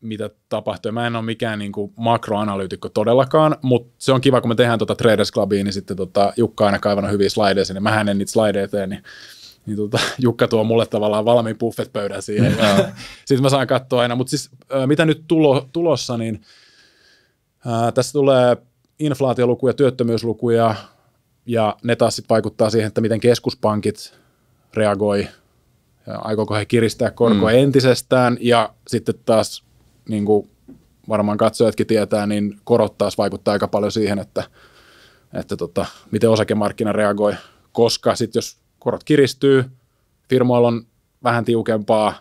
mitä tapahtuu. Mä en ole mikään niin kuin makroanalyytikko todellakaan, mutta se on kiva, kun me tehdään tuota Traders Clubiin, niin sitten tota, Jukka aina kaivana hyviä slideja sinne. Mähän en niitä slideja tee, niin niin tota, [laughs] Jukka tuo mulle tavallaan valmiin buffet pöydän siihen. Sitten mä saan katsoa aina. Mutta siis mitä nyt tulo, tulossa, niin ää, tässä tulee inflaatiolukuja, työttömyyslukuja, ja ne taas sitten vaikuttaa siihen, että miten keskuspankit reagoi, ja aikooko he kiristää korkoa mm. entisestään, ja sitten taas niin kuin varmaan katsojatkin tietää, niin korot taas vaikuttaa aika paljon siihen, että, että tota, miten osakemarkkina reagoi, koska sitten jos korot kiristyy, firmoilla on vähän tiukempaa,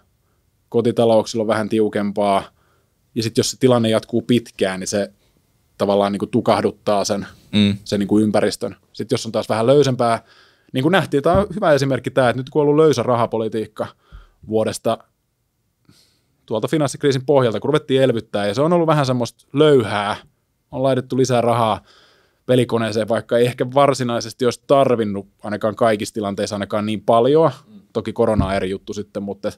kotitalouksilla on vähän tiukempaa, ja sitten jos se tilanne jatkuu pitkään, niin se tavallaan niin kuin tukahduttaa sen, mm. sen niin kuin ympäristön. Sitten jos on taas vähän löysempää, niin kuin nähtiin, tämä on hyvä esimerkki tämä, että nyt kun on ollut löysä rahapolitiikka vuodesta tuolta finanssikriisin pohjalta, kun ruvettiin elvyttää, ja se on ollut vähän semmoista löyhää, on laitettu lisää rahaa pelikoneeseen, vaikka ei ehkä varsinaisesti olisi tarvinnut ainakaan kaikissa tilanteissa ainakaan niin paljon. Toki korona on eri juttu sitten, mutta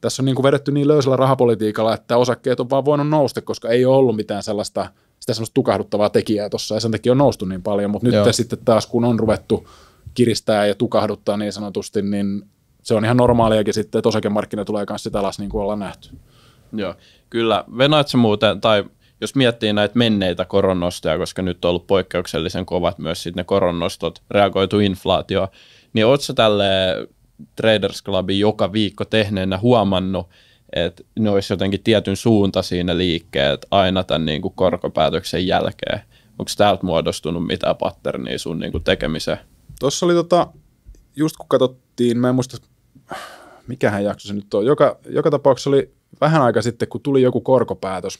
tässä on niin kuin vedetty niin löysällä rahapolitiikalla, että osakkeet on vaan voinut nousta, koska ei ole ollut mitään sellaista – sitä semmoista tukahduttavaa tekijää tuossa ja sen takia on noustu niin paljon, mutta nyt Joo. sitten taas kun on ruvettu kiristää ja tukahduttaa niin sanotusti, niin se on ihan normaaliakin sitten, että osakemarkkina tulee myös sitä alas niin kuin ollaan nähty. Joo, kyllä. Venaatko muuten, tai jos miettii näitä menneitä koronnostoja, koska nyt on ollut poikkeuksellisen kovat myös sitten ne koronnostot, reagoitu inflaatioon, niin ootko tälle Traders Clubin joka viikko tehneenä huomannut, että ne olisi jotenkin tietyn suunta siinä liikkeet aina tämän niin kuin korkopäätöksen jälkeen. Onko täältä muodostunut mitään patternia sun niin kuin tekemiseen? Tuossa oli tota, just kun katsottiin, mä en muista, mikähän jakso se nyt on, joka, joka tapauksessa oli vähän aika sitten, kun tuli joku korkopäätös.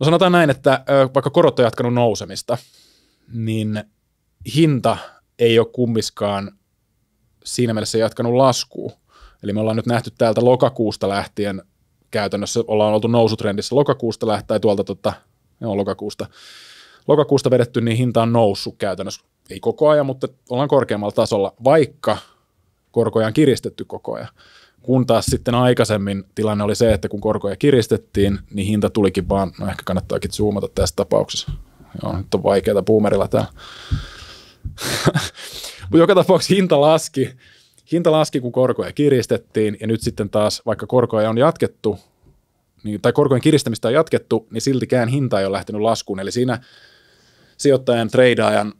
No sanotaan näin, että vaikka korot on jatkanut nousemista, niin hinta ei ole kummiskaan siinä mielessä jatkanut laskua Eli me ollaan nyt nähty täältä lokakuusta lähtien käytännössä, ollaan oltu nousutrendissä lokakuusta lähtien, tai tuolta tota, joo, lokakuusta, lokakuusta vedetty, niin hinta on noussut käytännössä, ei koko ajan, mutta ollaan korkeammalla tasolla, vaikka korkoja on kiristetty koko ajan. Kun taas sitten aikaisemmin tilanne oli se, että kun korkoja kiristettiin, niin hinta tulikin vaan, no ehkä kannattaakin zoomata tässä tapauksessa. Joo, nyt on vaikeaa boomerilla tämä. [laughs] Joka tapauksessa hinta laski hinta laski, kun korkoja kiristettiin, ja nyt sitten taas, vaikka korkoja on jatkettu, niin, tai korkojen kiristämistä on jatkettu, niin siltikään hinta ei ole lähtenyt laskuun. Eli siinä sijoittajan, treidaajan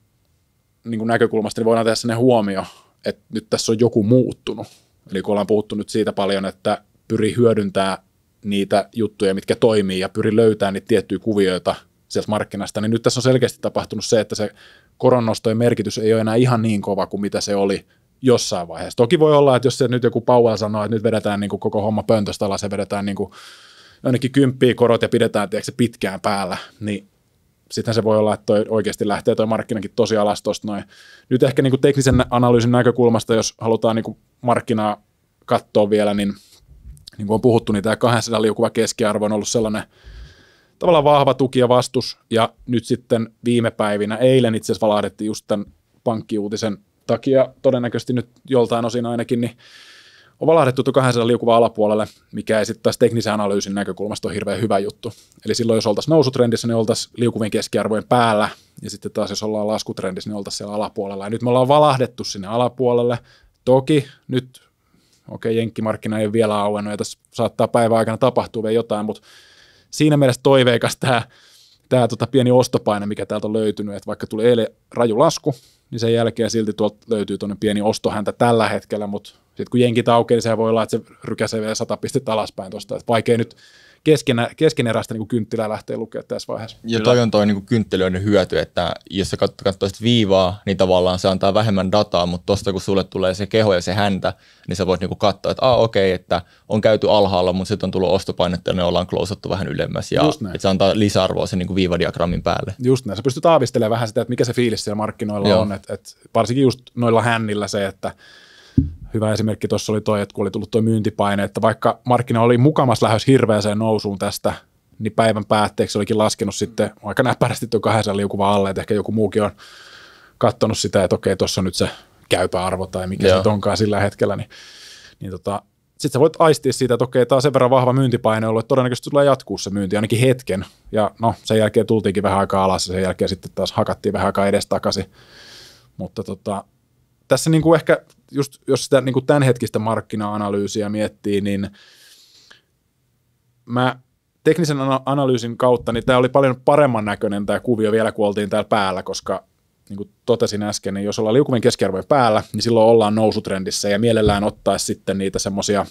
niin kuin näkökulmasta niin voidaan tehdä sellainen huomio, että nyt tässä on joku muuttunut. Eli kun ollaan puhuttu nyt siitä paljon, että pyri hyödyntää niitä juttuja, mitkä toimii, ja pyri löytämään niitä tiettyjä kuvioita sieltä markkinasta, niin nyt tässä on selkeästi tapahtunut se, että se koronnostojen merkitys ei ole enää ihan niin kova kuin mitä se oli – jossain vaiheessa. Toki voi olla, että jos se nyt joku Powell sanoo, että nyt vedetään niin kuin koko homma pöntöstä alas ja vedetään niin kuin ainakin kymppiä korot ja pidetään tiedätkö, pitkään päällä, niin sitten se voi olla, että toi oikeasti lähtee toi markkinakin tosi alas tuosta noin. Nyt ehkä niin kuin teknisen analyysin näkökulmasta, jos halutaan niin kuin markkinaa katsoa vielä, niin niin kuin on puhuttu, niin tämä 200 liukuva keskiarvo on ollut sellainen tavallaan vahva tuki ja vastus, ja nyt sitten viime päivinä, eilen itse asiassa valahdettiin just tämän pankkiuutisen takia todennäköisesti nyt joltain osin ainakin, niin on valahdettu 200 liukuva alapuolelle, mikä ei sitten taas teknisen analyysin näkökulmasta ole hirveän hyvä juttu. Eli silloin, jos oltaisiin nousutrendissä, niin oltaisiin liukuvien keskiarvojen päällä, ja sitten taas, jos ollaan laskutrendissä, niin oltaisiin siellä alapuolella. Ja nyt me ollaan valahdettu sinne alapuolelle. Toki nyt, okei, okay, jenkkimarkkina ei ole vielä auennut, ja tässä saattaa päivän aikana tapahtua vielä jotain, mutta siinä mielessä toiveikas tämä tämä tota pieni ostopaine, mikä täältä on löytynyt, että vaikka tuli eilen raju lasku, niin sen jälkeen silti tuolta löytyy tuonne pieni ostohäntä tällä hetkellä, mutta sitten kun jenkit aukeaa, niin se voi olla, että se rykäsee vielä 100 pistettä alaspäin tuosta. Vaikea nyt keskenä, keskeneräistä niin kynttilää lähtee lukemaan tässä vaiheessa. Ja toi on toi niin kynttilöiden hyöty, että jos sä katsoit viivaa, niin tavallaan se antaa vähemmän dataa, mutta tosta kun sulle tulee se keho ja se häntä, niin sä voit niin katsoa, että ah, okei, okay, että on käyty alhaalla, mutta sitten on tullut ostopainetta ja ne ollaan klousattu vähän ylemmäs. Ja että se antaa lisäarvoa sen niin kuin viivadiagrammin päälle. Just näin. Sä pystyt aavistelemaan vähän sitä, että mikä se fiilis siellä markkinoilla Joo. on. Et, et varsinkin just noilla hännillä se, että – hyvä esimerkki tuossa oli toi, että kun oli tullut tuo myyntipaine, että vaikka markkina oli mukamas lähes hirveäseen nousuun tästä, niin päivän päätteeksi olikin laskenut sitten aika näppärästi tuon kahdessa liukuva alle, että ehkä joku muukin on katsonut sitä, että okei, tuossa on nyt se käypä arvo tai mikä Joo. se onkaan sillä hetkellä, niin, niin tota, sitten sä voit aistia siitä, että okei, tämä on sen verran vahva myyntipaine ollut, että todennäköisesti tulee jatkuu se myynti ainakin hetken. Ja no, sen jälkeen tultiinkin vähän aikaa alas ja sen jälkeen sitten taas hakattiin vähän aikaa edes takaisin. Mutta tota, tässä niin kuin ehkä just jos sitä niin kuin tämänhetkistä markkina-analyysiä miettii, niin mä teknisen analyysin kautta, niin tämä oli paljon paremman näköinen tämä kuvio vielä, kun oltiin täällä päällä, koska niin kuin totesin äsken, niin jos ollaan liukuvien keskiarvoja päällä, niin silloin ollaan nousutrendissä ja mielellään ottaa sitten niitä semmoisia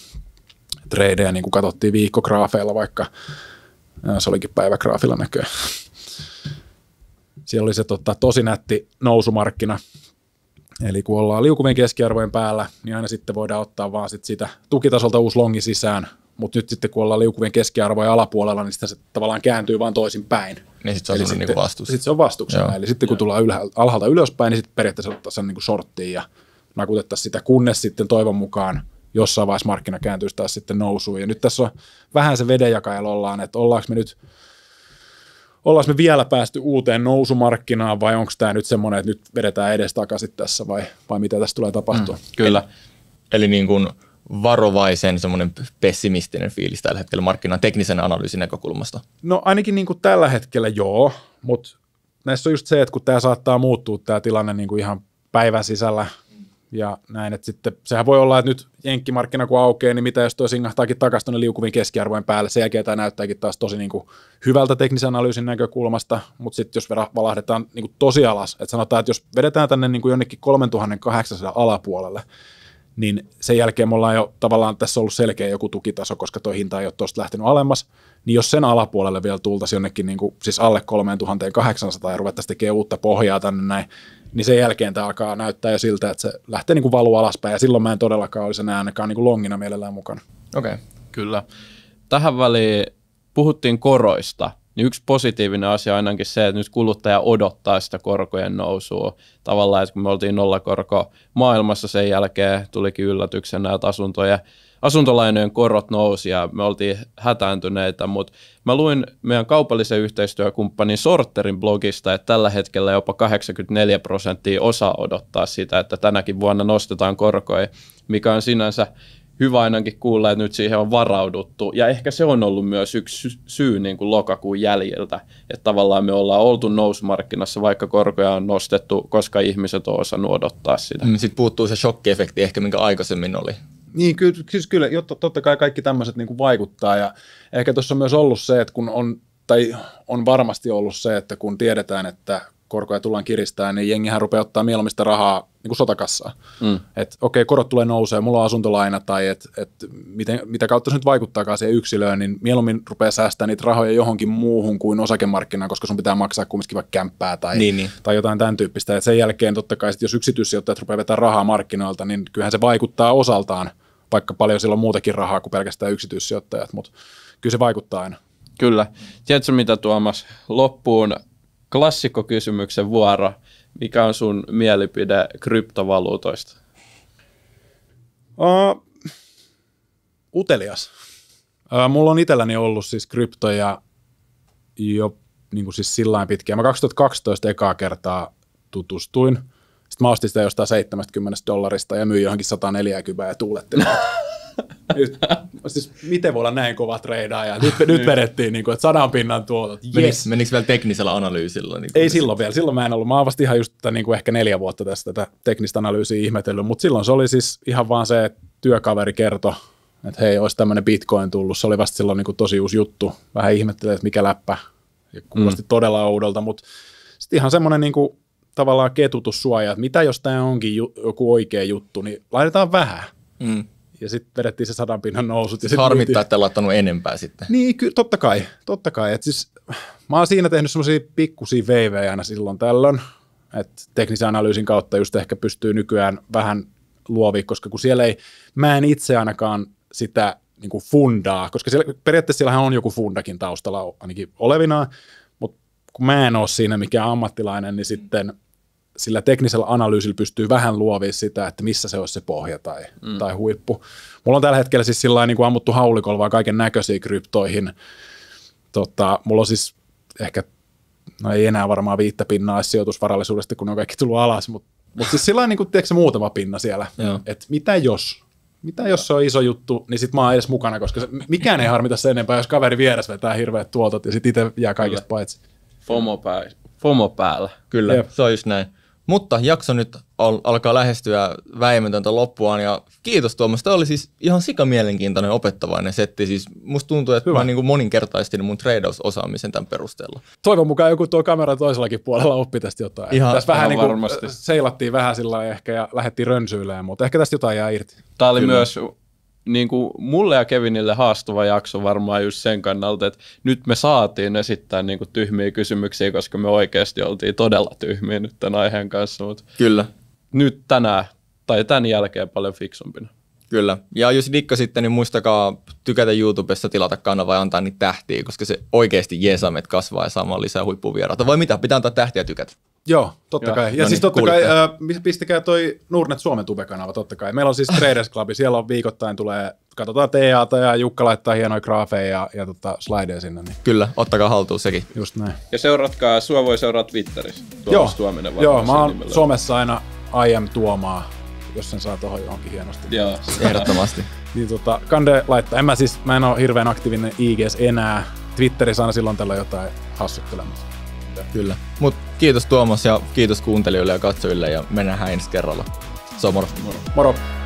tradeja, niin kuin katsottiin viikkograafeilla vaikka, äh, se olikin päivägraafilla näköjään. Siellä oli se tota, tosi nätti nousumarkkina Eli kun ollaan liukuvien keskiarvojen päällä, niin aina sitten voidaan ottaa vaan sit sitä tukitasolta uusi longi sisään, mutta nyt sitten kun ollaan liukuvien keskiarvojen alapuolella, niin sitä se tavallaan kääntyy vaan toisin päin. Niin sit se on sitten, niin vastus. Sit se on vastuksena. Joo. Eli sitten kun Joo. tullaan ylhä, alhaalta ylöspäin, niin sitten periaatteessa ottaa sen niin sorttiin ja nakutettaisiin sitä, kunnes sitten toivon mukaan jossain vaiheessa markkina kääntyisi taas sitten nousuun. Ja nyt tässä on vähän se vedenjakailla ollaan, että ollaanko me nyt – ollaanko me vielä päästy uuteen nousumarkkinaan vai onko tämä nyt semmoinen, että nyt vedetään edes takaisin tässä vai, vai mitä tässä tulee tapahtua? Mm, kyllä. Eli niin kuin varovaisen semmoinen pessimistinen fiilis tällä hetkellä markkinan teknisen analyysin näkökulmasta. No ainakin niin kuin tällä hetkellä joo, mutta näissä on just se, että kun tämä saattaa muuttua tämä tilanne niin kuin ihan päivän sisällä – ja näin, että sitten sehän voi olla, että nyt jenkkimarkkina kun aukeaa, niin mitä jos toi singahtaakin takaisin tuonne liukuvin keskiarvojen päälle, sen jälkeen tämä näyttääkin taas tosi niin kuin hyvältä teknisen analyysin näkökulmasta, mutta sitten jos valahdetaan niin kuin tosi alas, että sanotaan, että jos vedetään tänne niin kuin jonnekin 3800 alapuolelle, niin sen jälkeen me ollaan jo tavallaan tässä ollut selkeä joku tukitaso, koska tuo hinta ei ole tuosta lähtenyt alemmas, niin jos sen alapuolelle vielä tultaisiin jonnekin niin kuin, siis alle 3800 ja ruvettaisiin tekemään uutta pohjaa tänne näin, niin sen jälkeen tämä alkaa näyttää jo siltä, että se lähtee niin kuin valua alaspäin, ja silloin mä en todellakaan olisi enää ainakaan niin kuin longina mielellään mukana. Okei, okay. kyllä. Tähän väliin puhuttiin koroista, niin yksi positiivinen asia on ainakin se, että nyt kuluttaja odottaa sitä korkojen nousua. Tavallaan, että kun me oltiin nollakorko maailmassa sen jälkeen, tulikin yllätyksenä, että asuntojen asuntolainojen korot nousi ja me oltiin hätääntyneitä, mutta mä luin meidän kaupallisen yhteistyökumppanin Sorterin blogista, että tällä hetkellä jopa 84 prosenttia osa odottaa sitä, että tänäkin vuonna nostetaan korkoja, mikä on sinänsä hyvä ainakin kuulla, että nyt siihen on varauduttu. Ja ehkä se on ollut myös yksi syy niin kuin lokakuun jäljiltä, että tavallaan me ollaan oltu nousumarkkinassa, vaikka korkoja on nostettu, koska ihmiset on osannut odottaa sitä. Mm, Sitten puuttuu se shokkiefekti ehkä, minkä aikaisemmin oli. Niin, kyllä, siis kyllä jo, totta kai kaikki tämmöiset niin kuin vaikuttaa ja ehkä tuossa on myös ollut se, että kun on, tai on varmasti ollut se, että kun tiedetään, että korkoja tullaan kiristää, niin jengihän rupeaa ottaa mieluummin rahaa niin kuin sotakassaan. Mm. Että okei, okay, korot tulee nousee, mulla on asuntolaina tai et, et miten, mitä kautta se nyt vaikuttaakaan siihen yksilöön, niin mieluummin rupeaa säästämään niitä rahoja johonkin muuhun kuin osakemarkkinaan, koska sun pitää maksaa kumminkin vaikka kämppää tai, niin, niin. tai jotain tämän tyyppistä. Et sen jälkeen totta kai, sit jos yksityissijoittajat rupeaa vetämään rahaa markkinoilta, niin kyllähän se vaikuttaa osaltaan – vaikka paljon sillä on muutakin rahaa kuin pelkästään yksityissijoittajat, mutta kyllä se vaikuttaa aina. Kyllä. Tiedätkö mitä Tuomas, loppuun klassikkokysymyksen vuoro. Mikä on sun mielipide kryptovaluutoista? Uh, utelias. Uh, mulla on itselläni ollut siis kryptoja jo niin kuin siis sillä pitkään. Mä 2012 ekaa kertaa tutustuin – sitten mä ostin sitä jostain 70 dollarista ja myin johonkin 140 ja tuulettelin. Nyt, [laughs] siis, siis, miten voi olla näin kova treidaaja? Nyt, niin. nyt vedettiin niin kuin, että sadan pinnan tuotot. Yes. Menikö, vielä teknisellä analyysillä? Niin Ei silloin vielä. Silloin mä en ollut. Mä oon vasta ihan just tätä, niin kuin ehkä neljä vuotta tästä tätä teknistä analyysiä ihmetellyt, mutta silloin se oli siis ihan vaan se, että työkaveri kertoi, että hei, olisi tämmöinen bitcoin tullut. Se oli vasta silloin niin kuin tosi uusi juttu. Vähän ihmettelee, että mikä läppä. Ja kuulosti mm. todella oudolta, mutta sitten ihan semmoinen niin kuin tavallaan ketutussuoja, että mitä jos tämä onkin ju- joku oikea juttu, niin laitetaan vähän. Mm. Ja sitten vedettiin se sadan pinnan nousut. Ja sit Harmittaa, myytiin. että laittanut enempää sitten. Niin, ky- totta kai. Totta kai. Et siis, mä oon siinä tehnyt semmoisia pikkusia veivejä aina silloin tällöin. Et teknisen analyysin kautta just ehkä pystyy nykyään vähän luovi, koska kun siellä ei, mä en itse ainakaan sitä niin kuin fundaa, koska siellä, periaatteessa siellä on joku fundakin taustalla ainakin olevinaan, mutta kun mä en ole siinä mikään ammattilainen, niin sitten – sillä teknisellä analyysillä pystyy vähän luoviin sitä, että missä se olisi se pohja tai, mm. tai huippu. Mulla on tällä hetkellä siis sillä niin kuin ammuttu haulikolla vaan kaiken näköisiin kryptoihin. Tota, mulla on siis ehkä, no ei enää varmaan viittä pinnaa sijoitusvarallisuudesta, kun ne on kaikki tullut alas, mutta mut siis sillä niin kuin, tiedätkö, muutama pinna siellä, että mitä jos? Mitä jos se on iso juttu, niin sit mä oon edes mukana, koska se, mikään ei harmita sen enempää, jos kaveri vieressä vetää hirveät tuotot ja sit itse jää kaikista paitsi. FOMO, pää, FOMO päällä. Kyllä, Jep. se on just näin. Mutta jakso nyt al- alkaa lähestyä väimätöntä loppuaan ja kiitos Tuomas. Tämä oli siis ihan sika mielenkiintoinen opettavainen setti. Siis musta tuntuu, että Hyvä. mä niin kuin moninkertaistin mun treidausosaamisen tämän perusteella. Toivon mukaan joku tuo kamera toisellakin puolella oppi tästä jotain. Ihan, Tässä vähän ihan niin kuin seilattiin vähän sillä ehkä ja lähdettiin rönsyilleen, mutta ehkä tästä jotain jää irti. Tämä oli Kyllä. myös niin kuin mulle ja Kevinille haastava jakso varmaan just sen kannalta, että nyt me saatiin esittää niin kuin tyhmiä kysymyksiä, koska me oikeasti oltiin todella tyhmiä nyt tämän aiheen kanssa. Mutta Kyllä. Nyt tänään tai tämän jälkeen paljon fiksumpina. Kyllä. Ja jos dikkasitte, niin muistakaa tykätä YouTubessa, tilata kanava ja antaa niitä tähtiä, koska se oikeasti jeesamet kasvaa ja saamaan lisää huippuvieraita. Vai mitä? Pitää antaa tähtiä tykätä. Joo, totta Joo. kai. Ja no siis niin, siis totta kuulitte. kai, äh, pistäkää toi Nurnet Suomen tube-kanava, totta kai. Meillä on siis Traders Club, siellä on viikoittain tulee, katsotaan TAta ja Jukka laittaa hienoja graafeja ja, ja tota, slideja sinne. Niin. Kyllä, ottakaa haltuun sekin. Just näin. Ja seuratkaa, sua voi seuraa Twitterissä. Joo, Joo, mä oon Suomessa aina I am Tuomaa jos sen saa tuohon johonkin hienosti. Joo, ehdottomasti. [laughs] niin tota, Kande laittaa, en mä siis, mä en ole hirveän aktiivinen IGS enää. Twitterissä aina silloin tällä jotain hassuttelemassa. Kyllä. Mut kiitos Tuomas ja kiitos kuuntelijoille ja katsojille ja mennään ensi kerralla. Se on moro. Moro. moro.